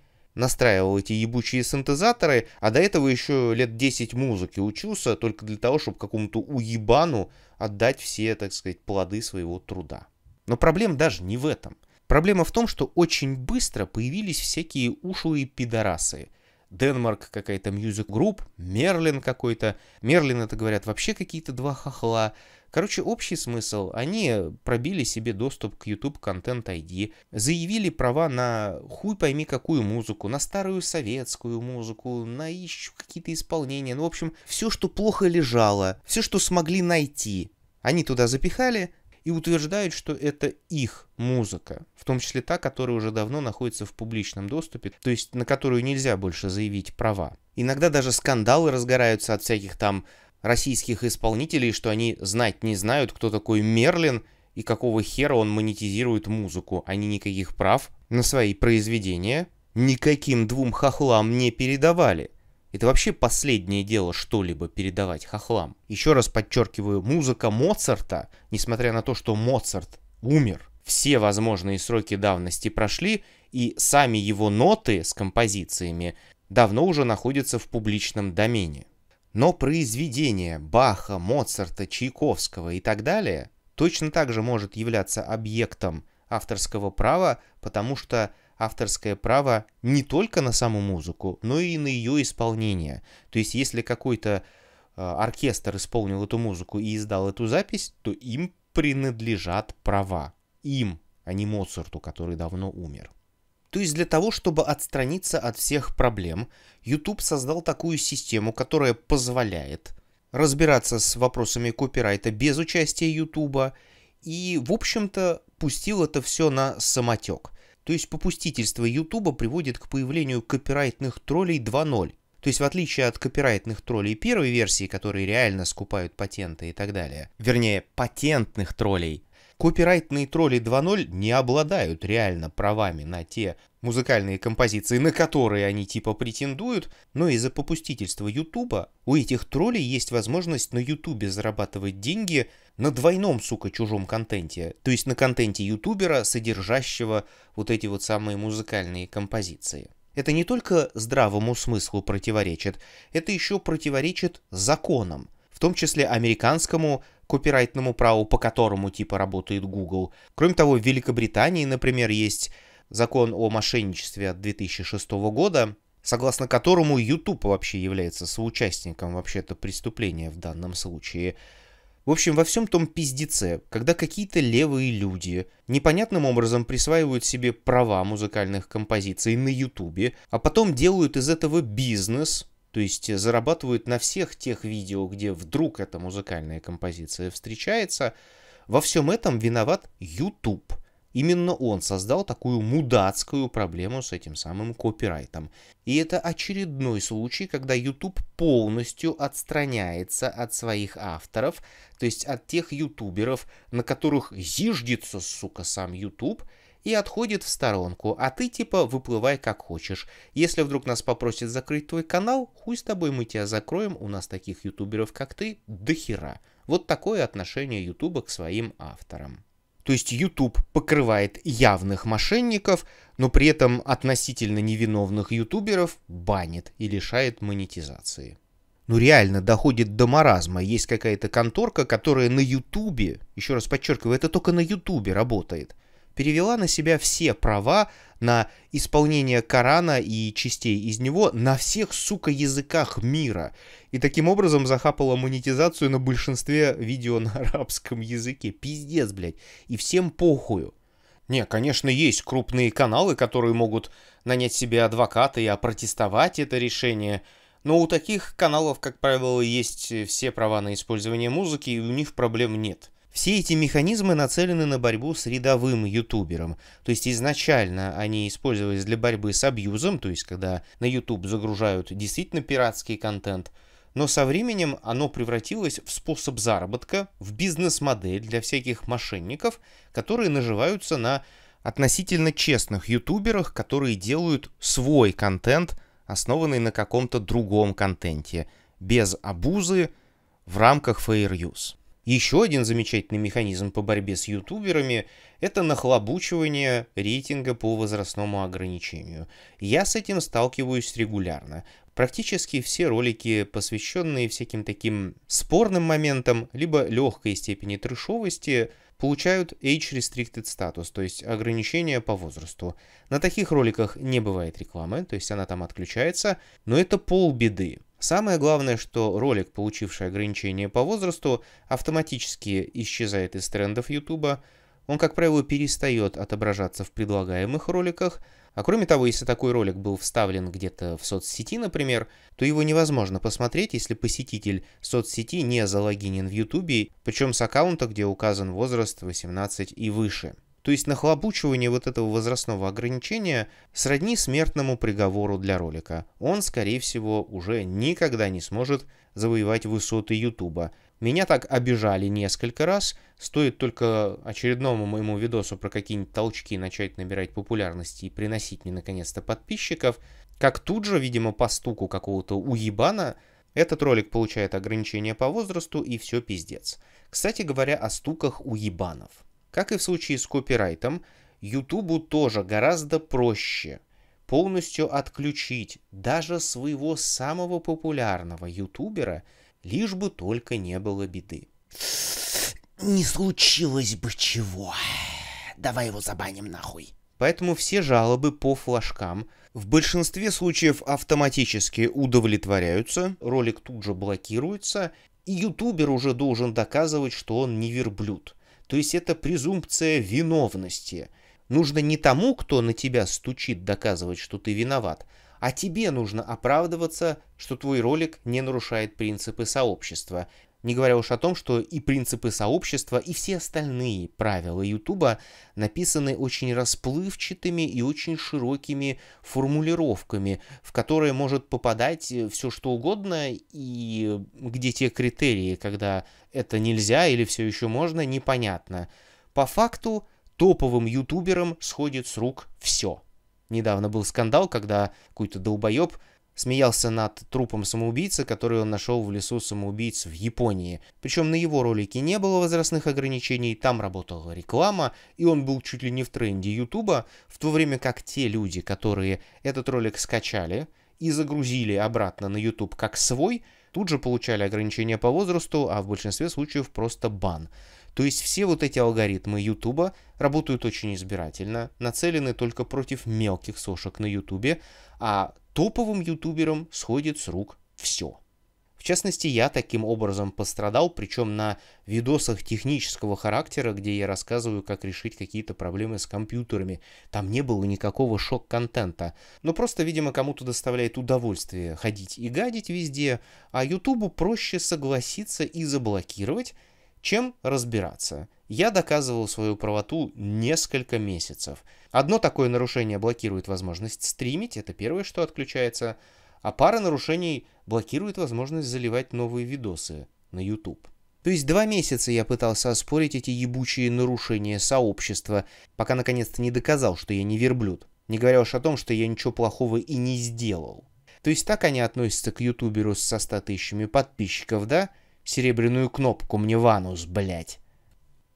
настраивал эти ебучие синтезаторы, а до этого еще лет 10 музыки учился, только для того, чтобы какому-то уебану отдать все, так сказать, плоды своего труда. Но проблема даже не в этом. Проблема в том, что очень быстро появились всякие ушлые пидорасы. Денмарк какая-то мьюзик групп, Мерлин какой-то. Мерлин это, говорят, вообще какие-то два хохла. Короче, общий смысл. Они пробили себе доступ к YouTube Content ID, заявили права на хуй пойми какую музыку, на старую советскую музыку, на еще какие-то исполнения. Ну, в общем, все, что плохо лежало, все, что смогли найти, они туда запихали и утверждают, что это их музыка, в том числе та, которая уже давно находится в публичном доступе, то есть на которую нельзя больше заявить права. Иногда даже скандалы разгораются от всяких там российских исполнителей, что они знать не знают, кто такой Мерлин и какого хера он монетизирует музыку. Они никаких прав на свои произведения никаким двум хохлам не передавали. Это вообще последнее дело что-либо передавать хохлам. Еще раз подчеркиваю, музыка Моцарта, несмотря на то, что Моцарт умер, все возможные сроки давности прошли, и сами его ноты с композициями давно уже находятся в публичном домене. Но произведение Баха, Моцарта, Чайковского и так далее точно так же может являться объектом авторского права, потому что авторское право не только на саму музыку, но и на ее исполнение. То есть если какой-то э, оркестр исполнил эту музыку и издал эту запись, то им принадлежат права. Им, а не Моцарту, который давно умер. То есть для того, чтобы отстраниться от всех проблем, YouTube создал такую систему, которая позволяет разбираться с вопросами копирайта без участия YouTube, и, в общем-то, пустил это все на самотек. То есть попустительство YouTube приводит к появлению копирайтных троллей 2.0. То есть в отличие от копирайтных троллей первой версии, которые реально скупают патенты и так далее, вернее, патентных троллей, Копирайтные тролли 2.0 не обладают реально правами на те музыкальные композиции, на которые они типа претендуют, но из-за попустительства Ютуба у этих троллей есть возможность на Ютубе зарабатывать деньги на двойном, сука, чужом контенте, то есть на контенте ютубера, содержащего вот эти вот самые музыкальные композиции. Это не только здравому смыслу противоречит, это еще противоречит законам, в том числе американскому копирайтному праву, по которому типа работает Google. Кроме того, в Великобритании, например, есть закон о мошенничестве от 2006 года, согласно которому YouTube вообще является соучастником вообще-то преступления в данном случае. В общем, во всем том пиздеце, когда какие-то левые люди непонятным образом присваивают себе права музыкальных композиций на Ютубе, а потом делают из этого бизнес, то есть э, зарабатывают на всех тех видео, где вдруг эта музыкальная композиция встречается. Во всем этом виноват YouTube. Именно он создал такую мудацкую проблему с этим самым копирайтом. И это очередной случай, когда YouTube полностью отстраняется от своих авторов, то есть от тех ютуберов, на которых зиждется, сука, сам YouTube, и отходит в сторонку, а ты типа выплывай как хочешь. Если вдруг нас попросят закрыть твой канал, хуй с тобой мы тебя закроем, у нас таких ютуберов как ты дохера. Вот такое отношение ютуба к своим авторам. То есть YouTube покрывает явных мошенников, но при этом относительно невиновных ютуберов банит и лишает монетизации. Ну реально доходит до маразма. Есть какая-то конторка, которая на ютубе, еще раз подчеркиваю, это только на ютубе работает, перевела на себя все права на исполнение Корана и частей из него на всех, сука, языках мира. И таким образом захапала монетизацию на большинстве видео на арабском языке. Пиздец, блядь. И всем похую. Не, конечно, есть крупные каналы, которые могут нанять себе адвоката и опротестовать это решение, но у таких каналов, как правило, есть все права на использование музыки, и у них проблем нет. Все эти механизмы нацелены на борьбу с рядовым ютубером. То есть изначально они использовались для борьбы с абьюзом, то есть когда на YouTube загружают действительно пиратский контент, но со временем оно превратилось в способ заработка, в бизнес-модель для всяких мошенников, которые наживаются на относительно честных ютуберах, которые делают свой контент, основанный на каком-то другом контенте, без абузы, в рамках fair use. Еще один замечательный механизм по борьбе с ютуберами – это нахлобучивание рейтинга по возрастному ограничению. Я с этим сталкиваюсь регулярно. Практически все ролики, посвященные всяким таким спорным моментам, либо легкой степени трешовости, получают age-restricted статус, то есть ограничение по возрасту. На таких роликах не бывает рекламы, то есть она там отключается, но это полбеды. Самое главное, что ролик, получивший ограничение по возрасту, автоматически исчезает из трендов YouTube. Он, как правило, перестает отображаться в предлагаемых роликах. А кроме того, если такой ролик был вставлен где-то в соцсети, например, то его невозможно посмотреть, если посетитель соцсети не залогинен в YouTube, причем с аккаунта, где указан возраст 18 и выше. То есть нахлобучивание вот этого возрастного ограничения сродни смертному приговору для ролика. Он, скорее всего, уже никогда не сможет завоевать высоты Ютуба. Меня так обижали несколько раз. Стоит только очередному моему видосу про какие-нибудь толчки начать набирать популярности и приносить мне наконец-то подписчиков, как тут же, видимо, по стуку какого-то уебана, этот ролик получает ограничение по возрасту и все пиздец. Кстати говоря о стуках уебанов. Как и в случае с копирайтом, Ютубу тоже гораздо проще полностью отключить даже своего самого популярного ютубера, лишь бы только не было беды. Не случилось бы чего. Давай его забаним нахуй. Поэтому все жалобы по флажкам в большинстве случаев автоматически удовлетворяются, ролик тут же блокируется, и ютубер уже должен доказывать, что он не верблюд – то есть это презумпция виновности. Нужно не тому, кто на тебя стучит, доказывать, что ты виноват, а тебе нужно оправдываться, что твой ролик не нарушает принципы сообщества. Не говоря уж о том, что и принципы сообщества, и все остальные правила Ютуба написаны очень расплывчатыми и очень широкими формулировками, в которые может попадать э, все что угодно, и где те критерии, когда это нельзя или все еще можно, непонятно. По факту топовым ютуберам сходит с рук все. Недавно был скандал, когда какой-то долбоеб смеялся над трупом самоубийцы, который он нашел в лесу самоубийц в Японии. Причем на его ролике не было возрастных ограничений, там работала реклама, и он был чуть ли не в тренде Ютуба, в то время как те люди, которые этот ролик скачали и загрузили обратно на YouTube как свой, тут же получали ограничения по возрасту, а в большинстве случаев просто бан. То есть все вот эти алгоритмы Ютуба работают очень избирательно, нацелены только против мелких сошек на Ютубе, а топовым ютуберам сходит с рук все. В частности, я таким образом пострадал, причем на видосах технического характера, где я рассказываю, как решить какие-то проблемы с компьютерами. Там не было никакого шок-контента. Но просто, видимо, кому-то доставляет удовольствие ходить и гадить везде, а Ютубу проще согласиться и заблокировать, чем разбираться. Я доказывал свою правоту несколько месяцев. Одно такое нарушение блокирует возможность стримить, это первое, что отключается, а пара нарушений блокирует возможность заливать новые видосы на YouTube. То есть два месяца я пытался оспорить эти ебучие нарушения сообщества, пока наконец-то не доказал, что я не верблюд. Не говоря уж о том, что я ничего плохого и не сделал. То есть так они относятся к ютуберу со 100 тысячами подписчиков, да? Серебряную кнопку мне в анус, блять.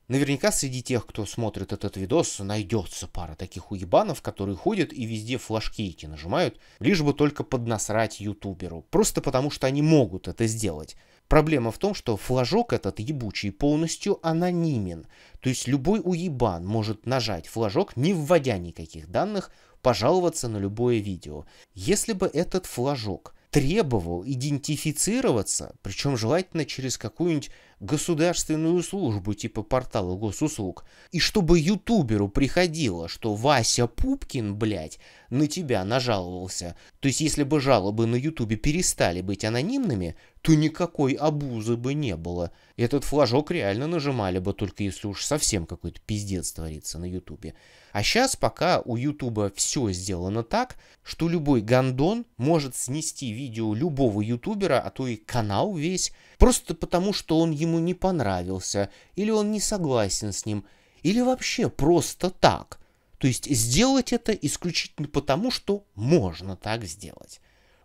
Наверняка среди тех, кто смотрит этот видос, найдется пара таких уебанов, которые ходят и везде флажки эти нажимают, лишь бы только поднасрать ютуберу. Просто потому, что они могут это сделать. Проблема в том, что флажок этот ебучий полностью анонимен. То есть любой уебан может нажать флажок, не вводя никаких данных, пожаловаться на любое видео. Если бы этот флажок требовал идентифицироваться, причем желательно через какую-нибудь государственную службу типа портала госуслуг, и чтобы ютуберу приходило, что Вася Пупкин, блядь, на тебя нажаловался. То есть если бы жалобы на ютубе перестали быть анонимными, то никакой обузы бы не было. Этот флажок реально нажимали бы, только если уж совсем какой-то пиздец творится на ютубе. А сейчас пока у Ютуба все сделано так, что любой гандон может снести видео любого ютубера, а то и канал весь, просто потому что он ему не понравился, или он не согласен с ним, или вообще просто так. То есть сделать это исключительно потому, что можно так сделать.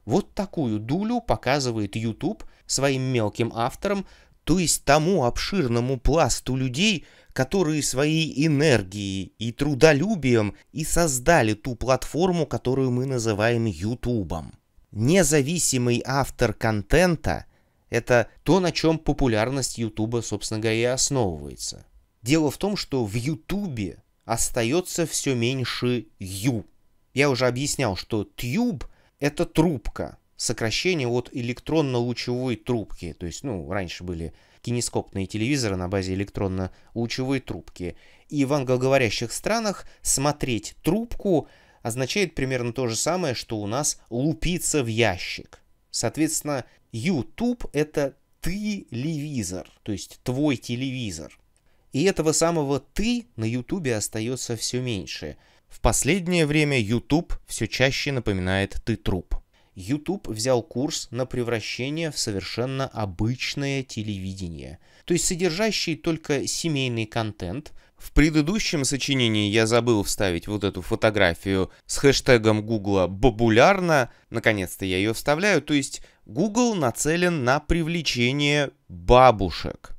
Вот такую дулю показывает YouTube своим мелким авторам, то есть тому обширному пласту людей, которые своей энергией и трудолюбием и создали ту платформу, которую мы называем Ютубом. Независимый автор контента – это то, на чем популярность Ютуба, собственно говоря, и основывается. Дело в том, что в Ютубе остается все меньше «ю». Я уже объяснял, что «тюб» — это трубка – сокращение от электронно-лучевой трубки. То есть, ну, раньше были кинескопные телевизоры на базе электронно-лучевой трубки. И в англоговорящих странах смотреть трубку означает примерно то же самое, что у нас лупиться в ящик. Соответственно, YouTube это телевизор, то есть твой телевизор. И этого самого «ты» на YouTube остается все меньше. В последнее время YouTube все чаще напоминает «ты труп». YouTube взял курс на превращение в совершенно обычное телевидение, то есть содержащий только семейный контент. В предыдущем сочинении я забыл вставить вот эту фотографию с хэштегом Google популярно. наконец наконец-то я ее вставляю, то есть Google нацелен на привлечение бабушек.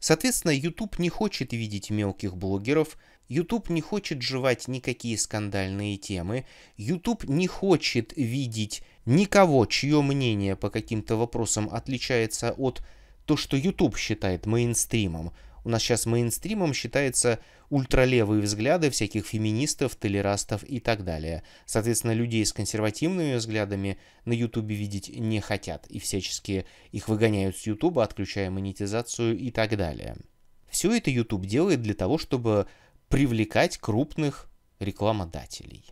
Соответственно, YouTube не хочет видеть мелких блогеров, YouTube не хочет жевать никакие скандальные темы, YouTube не хочет видеть никого, чье мнение по каким-то вопросам отличается от то, что YouTube считает мейнстримом. У нас сейчас мейнстримом считается ультралевые взгляды всяких феминистов, толерастов и так далее. Соответственно, людей с консервативными взглядами на YouTube видеть не хотят и всячески их выгоняют с YouTube, отключая монетизацию и так далее. Все это YouTube делает для того, чтобы привлекать крупных рекламодателей.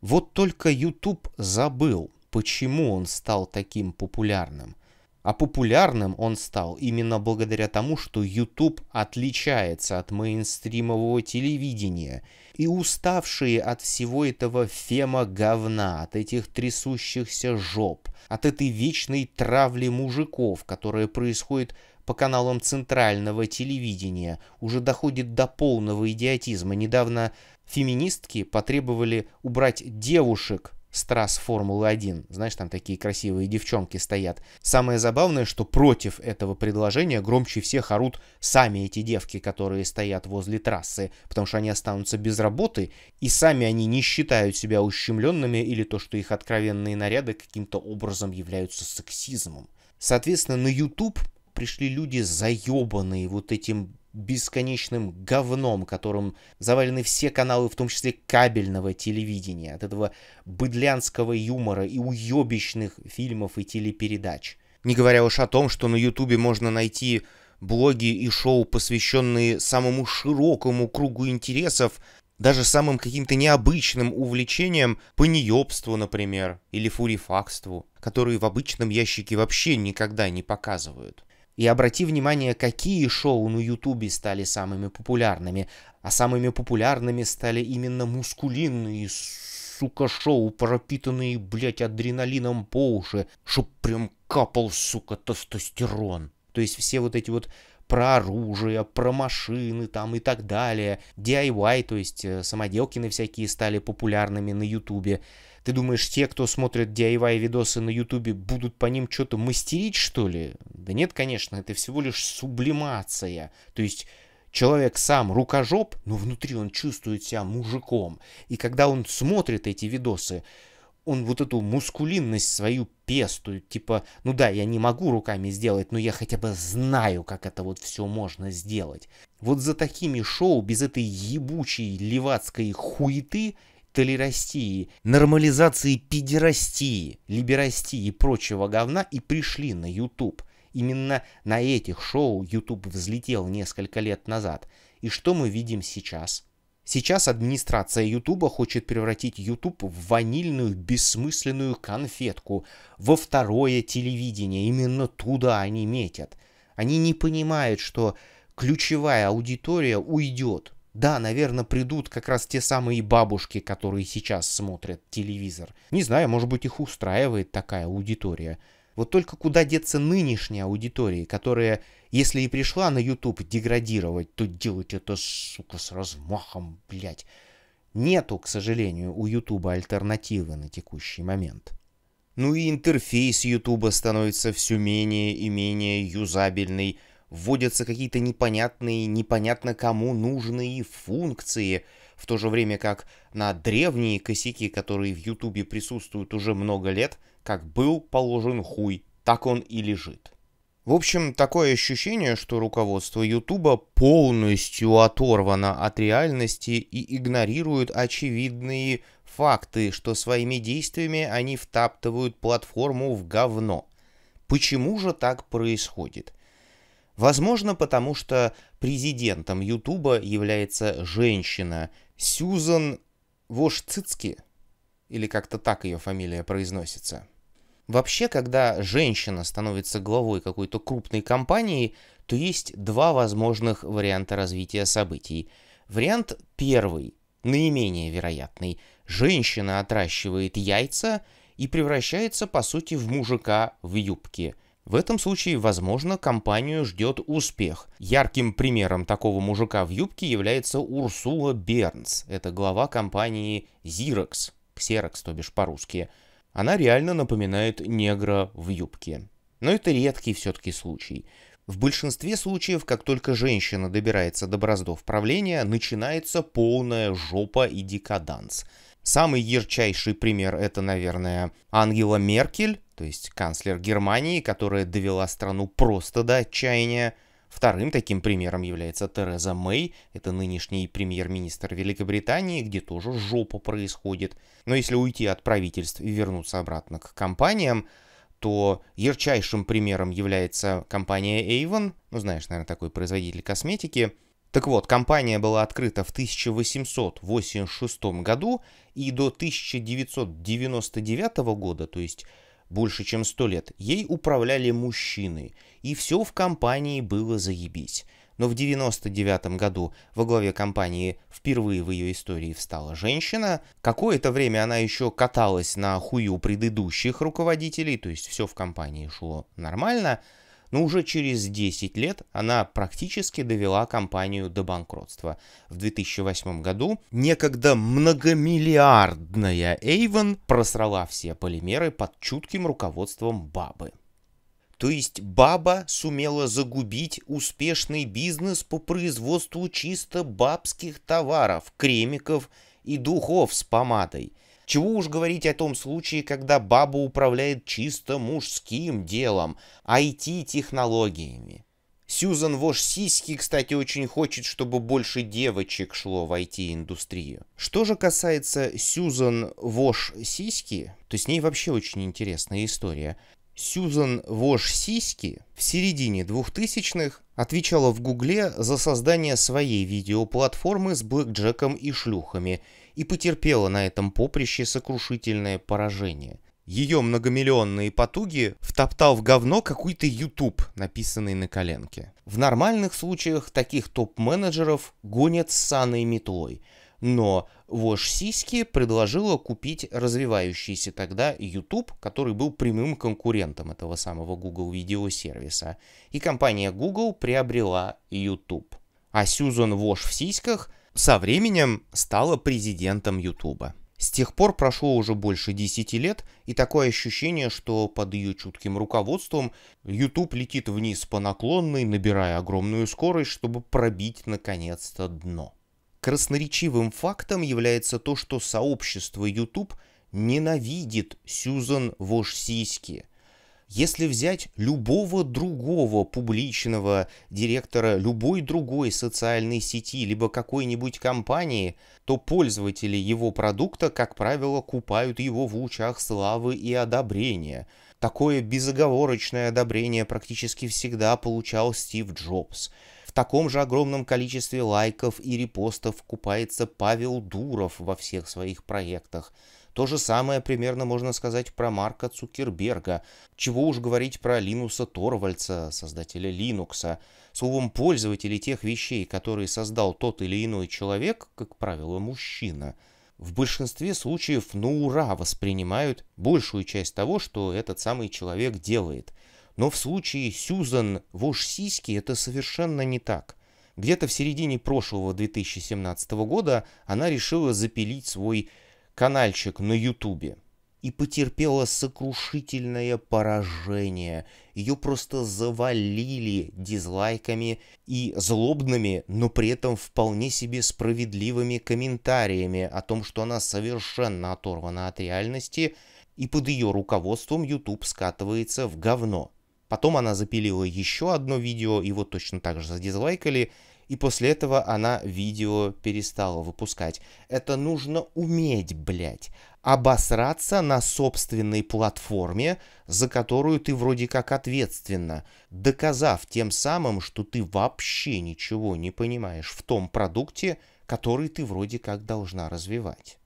Вот только YouTube забыл, почему он стал таким популярным. А популярным он стал именно благодаря тому, что YouTube отличается от мейнстримового телевидения. И уставшие от всего этого фема говна, от этих трясущихся жоп, от этой вечной травли мужиков, которая происходит по каналам центрального телевидения, уже доходит до полного идиотизма. Недавно феминистки потребовали убрать девушек с трасс Формулы-1. Знаешь, там такие красивые девчонки стоят. Самое забавное, что против этого предложения громче всех орут сами эти девки, которые стоят возле трассы, потому что они останутся без работы, и сами они не считают себя ущемленными или то, что их откровенные наряды каким-то образом являются сексизмом. Соответственно, на YouTube пришли люди заебанные вот этим бесконечным говном, которым завалены все каналы, в том числе кабельного телевидения, от этого быдлянского юмора и уебищных фильмов и телепередач. Не говоря уж о том, что на ютубе можно найти блоги и шоу, посвященные самому широкому кругу интересов, даже самым каким-то необычным увлечениям, по неёбству, например, или фурифакству, которые в обычном ящике вообще никогда не показывают. И обрати внимание, какие шоу на Ютубе стали самыми популярными. А самыми популярными стали именно мускулинные, сука, шоу, пропитанные, блять адреналином по уши, чтоб прям капал, сука, тестостерон. То есть все вот эти вот про оружие, про машины там и так далее. DIY, то есть э, самоделки на всякие стали популярными на Ютубе. Ты думаешь, те, кто смотрит DIY-видосы на YouTube, будут по ним что-то мастерить, что ли? Да нет, конечно, это всего лишь сублимация. То есть человек сам рукожоп, но внутри он чувствует себя мужиком. И когда он смотрит эти видосы, он вот эту мускулинность свою пестует, типа, ну да, я не могу руками сделать, но я хотя бы знаю, как это вот все можно сделать. Вот за такими шоу, без этой ебучей левацкой хуеты, толерастии, нормализации педерастии, либерастии и прочего говна и пришли на YouTube. Именно на этих шоу YouTube взлетел несколько лет назад. И что мы видим сейчас? Сейчас администрация Ютуба хочет превратить Ютуб в ванильную бессмысленную конфетку, во второе телевидение, именно туда они метят. Они не понимают, что ключевая аудитория уйдет, да, наверное, придут как раз те самые бабушки, которые сейчас смотрят телевизор. Не знаю, может быть, их устраивает такая аудитория. Вот только куда деться нынешней аудитории, которая, если и пришла на YouTube деградировать, то делать это, сука, с размахом, блядь. Нету, к сожалению, у YouTube альтернативы на текущий момент. Ну и интерфейс YouTube становится все менее и менее юзабельный, вводятся какие-то непонятные, непонятно кому нужные функции, в то же время как на древние косяки, которые в Ютубе присутствуют уже много лет, как был положен хуй, так он и лежит. В общем, такое ощущение, что руководство Ютуба полностью оторвано от реальности и игнорирует очевидные факты, что своими действиями они втаптывают платформу в говно. Почему же так происходит? Возможно, потому что президентом Ютуба является женщина Сьюзан Вошцицки, или как-то так ее фамилия произносится. Вообще, когда женщина становится главой какой-то крупной компании, то есть два возможных варианта развития событий. Вариант первый, наименее вероятный. Женщина отращивает яйца и превращается, по сути, в мужика в юбке – в этом случае, возможно, компанию ждет успех. Ярким примером такого мужика в юбке является Урсула Бернс. Это глава компании Xerox. Xerox, то бишь по-русски. Она реально напоминает негра в юбке. Но это редкий все-таки случай. В большинстве случаев, как только женщина добирается до браздов правления, начинается полная жопа и декаданс. Самый ярчайший пример это, наверное, Ангела Меркель, то есть канцлер Германии, которая довела страну просто до отчаяния. Вторым таким примером является Тереза Мэй, это нынешний премьер-министр Великобритании, где тоже жопа происходит. Но если уйти от правительств и вернуться обратно к компаниям, то ярчайшим примером является компания Avon, ну знаешь, наверное, такой производитель косметики. Так вот, компания была открыта в 1886 году, и до 1999 года, то есть больше чем сто лет, ей управляли мужчины, и все в компании было заебись. Но в 99 году во главе компании впервые в ее истории встала женщина. Какое-то время она еще каталась на хую предыдущих руководителей, то есть все в компании шло нормально но уже через 10 лет она практически довела компанию до банкротства. В 2008 году некогда многомиллиардная Avon просрала все полимеры под чутким руководством бабы. То есть баба сумела загубить успешный бизнес по производству чисто бабских товаров, кремиков и духов с помадой – чего уж говорить о том случае, когда баба управляет чисто мужским делом, IT-технологиями. Сьюзан Вош Сиськи, кстати, очень хочет, чтобы больше девочек шло в IT-индустрию. Что же касается Сьюзан Вош Сиськи, то с ней вообще очень интересная история – Сьюзан Вош Сиськи в середине 2000-х отвечала в Гугле за создание своей видеоплатформы с блэкджеком и шлюхами и потерпела на этом поприще сокрушительное поражение. Ее многомиллионные потуги втоптал в говно какой-то YouTube, написанный на коленке. В нормальных случаях таких топ-менеджеров гонят с саной метлой, но Вош Сиськи предложила купить развивающийся тогда YouTube, который был прямым конкурентом этого самого Google сервиса. И компания Google приобрела YouTube. А Сьюзан Вош в сиськах со временем стала президентом YouTube. С тех пор прошло уже больше 10 лет, и такое ощущение, что под ее чутким руководством YouTube летит вниз по наклонной, набирая огромную скорость, чтобы пробить наконец-то дно. Красноречивым фактом является то, что сообщество YouTube ненавидит Сьюзан Вошсийски. Если взять любого другого публичного директора любой другой социальной сети, либо какой-нибудь компании, то пользователи его продукта, как правило, купают его в лучах славы и одобрения. Такое безоговорочное одобрение практически всегда получал Стив Джобс таком же огромном количестве лайков и репостов купается Павел Дуров во всех своих проектах. То же самое примерно можно сказать про Марка Цукерберга. Чего уж говорить про Линуса Торвальца, создателя Linux. Словом, пользователи тех вещей, которые создал тот или иной человек, как правило, мужчина, в большинстве случаев на ура воспринимают большую часть того, что этот самый человек делает – но в случае Сьюзан Вошсиски это совершенно не так. Где-то в середине прошлого 2017 года она решила запилить свой каналчик на Ютубе и потерпела сокрушительное поражение. Ее просто завалили дизлайками и злобными, но при этом вполне себе справедливыми комментариями о том, что она совершенно оторвана от реальности, и под ее руководством YouTube скатывается в говно. Потом она запилила еще одно видео, его точно так же задизлайкали, и после этого она видео перестала выпускать. Это нужно уметь, блядь, обосраться на собственной платформе, за которую ты вроде как ответственна, доказав тем самым, что ты вообще ничего не понимаешь в том продукте, который ты вроде как должна развивать.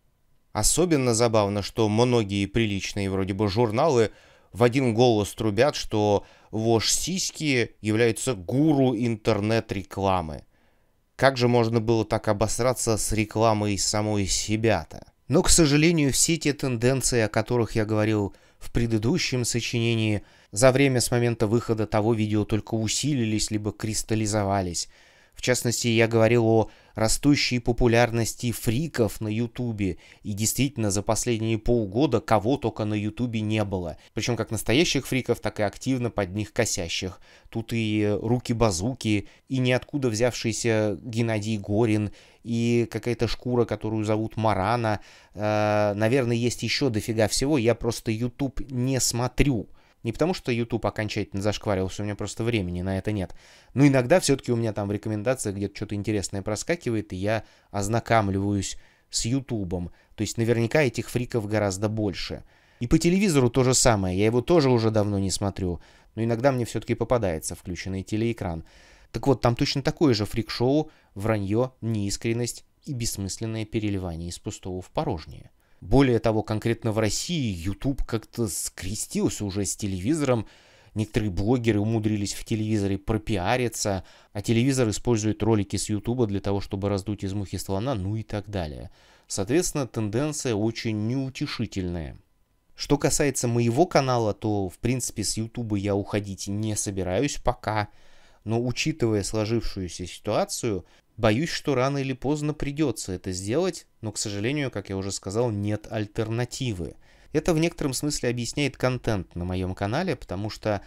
Особенно забавно, что многие приличные вроде бы журналы в один голос трубят, что Вош Сиськи является гуру интернет-рекламы. Как же можно было так обосраться с рекламой самой себя-то? Но, к сожалению, все те тенденции, о которых я говорил в предыдущем сочинении, за время с момента выхода того видео только усилились либо кристаллизовались. В частности, я говорил о растущей популярности фриков на Ютубе. И действительно, за последние полгода кого только на Ютубе не было. Причем как настоящих фриков, так и активно под них косящих. Тут и руки-базуки, и ниоткуда взявшийся Геннадий Горин, и какая-то шкура, которую зовут Марана. Э, наверное, есть еще дофига всего, я просто Ютуб не смотрю. Не потому, что YouTube окончательно зашкварился, у меня просто времени на это нет. Но иногда все-таки у меня там в рекомендациях где-то что-то интересное проскакивает, и я ознакомливаюсь с YouTube. То есть наверняка этих фриков гораздо больше. И по телевизору то же самое, я его тоже уже давно не смотрю, но иногда мне все-таки попадается включенный телеэкран. Так вот, там точно такое же фрик-шоу, вранье, неискренность и бессмысленное переливание из пустого в порожнее. Более того, конкретно в России YouTube как-то скрестился уже с телевизором. Некоторые блогеры умудрились в телевизоре пропиариться, а телевизор использует ролики с YouTube для того, чтобы раздуть из мухи слона, ну и так далее. Соответственно, тенденция очень неутешительная. Что касается моего канала, то в принципе с YouTube я уходить не собираюсь пока, но учитывая сложившуюся ситуацию, Боюсь, что рано или поздно придется это сделать, но, к сожалению, как я уже сказал, нет альтернативы. Это в некотором смысле объясняет контент на моем канале, потому что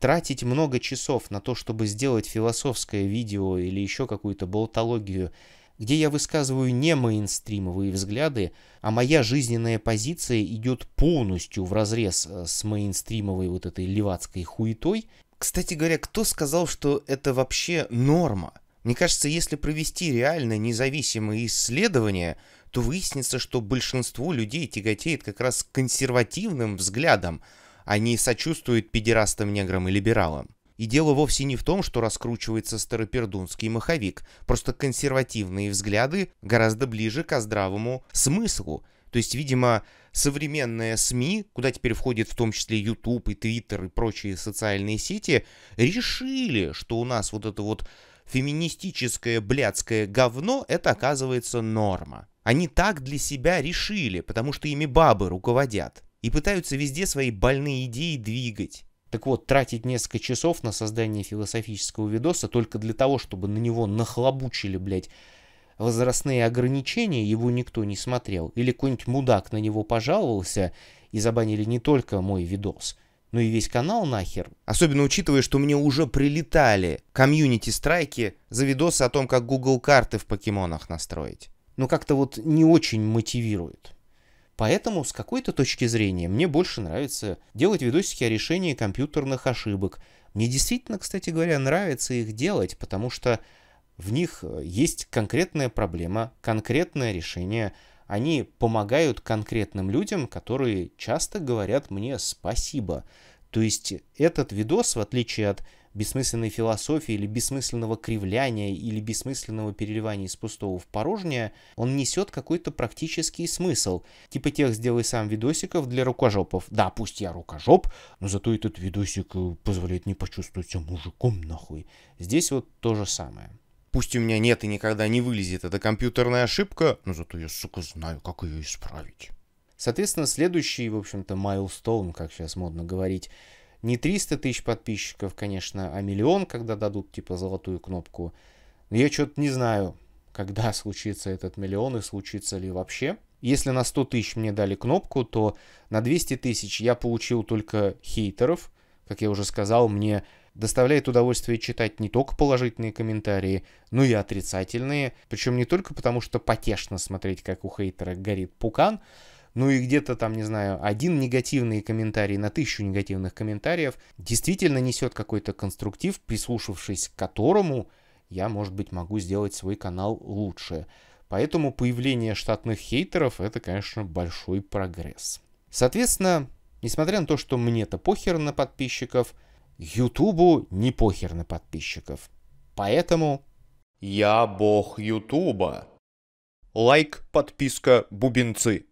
тратить много часов на то, чтобы сделать философское видео или еще какую-то болтологию, где я высказываю не мейнстримовые взгляды, а моя жизненная позиция идет полностью в разрез э, с мейнстримовой вот этой левацкой хуетой. Кстати говоря, кто сказал, что это вообще норма? Мне кажется, если провести реально независимые исследования, то выяснится, что большинство людей тяготеет как раз к консервативным взглядам, а не сочувствует педерастам, неграм и либералам. И дело вовсе не в том, что раскручивается старопердунский маховик, просто консервативные взгляды гораздо ближе к здравому смыслу. То есть, видимо, современные СМИ, куда теперь входит в том числе YouTube и Twitter и прочие социальные сети, решили, что у нас вот это вот феминистическое блядское говно — это, оказывается, норма. Они так для себя решили, потому что ими бабы руководят. И пытаются везде свои больные идеи двигать. Так вот, тратить несколько часов на создание философического видоса только для того, чтобы на него нахлобучили, блядь, возрастные ограничения, его никто не смотрел. Или какой-нибудь мудак на него пожаловался и забанили не только мой видос — ну и весь канал нахер. Особенно учитывая, что мне уже прилетали комьюнити-страйки за видосы о том, как Google карты в покемонах настроить. Но ну, как-то вот не очень мотивирует. Поэтому с какой-то точки зрения мне больше нравится делать видосики о решении компьютерных ошибок. Мне действительно, кстати говоря, нравится их делать, потому что в них э, есть конкретная проблема, конкретное решение, они помогают конкретным людям, которые часто говорят мне спасибо. То есть этот видос, в отличие от бессмысленной философии или бессмысленного кривляния или бессмысленного переливания из пустого в порожнее, он несет какой-то практический смысл. Типа тех «сделай сам» видосиков для рукожопов. Да, пусть я рукожоп, но зато этот видосик э, позволяет не почувствовать себя мужиком нахуй. Здесь вот то же самое. Пусть у меня нет и никогда не вылезет эта компьютерная ошибка, но зато я, сука, знаю, как ее исправить. Соответственно, следующий, в общем-то, майлстоун, как сейчас модно говорить, не 300 тысяч подписчиков, конечно, а миллион, когда дадут, типа, золотую кнопку. Но я что-то не знаю, когда случится этот миллион и случится ли вообще. Если на 100 тысяч мне дали кнопку, то на 200 тысяч я получил только хейтеров. Как я уже сказал, мне доставляет удовольствие читать не только положительные комментарии, но и отрицательные. Причем не только потому, что потешно смотреть, как у хейтера горит пукан, ну и где-то там, не знаю, один негативный комментарий на тысячу негативных комментариев действительно несет какой-то конструктив, прислушавшись к которому я, может быть, могу сделать свой канал лучше. Поэтому появление штатных хейтеров — это, конечно, большой прогресс. Соответственно, несмотря на то, что мне-то похер на подписчиков — Ютубу не похер на подписчиков. Поэтому... Я бог Ютуба. Лайк, подписка, бубенцы.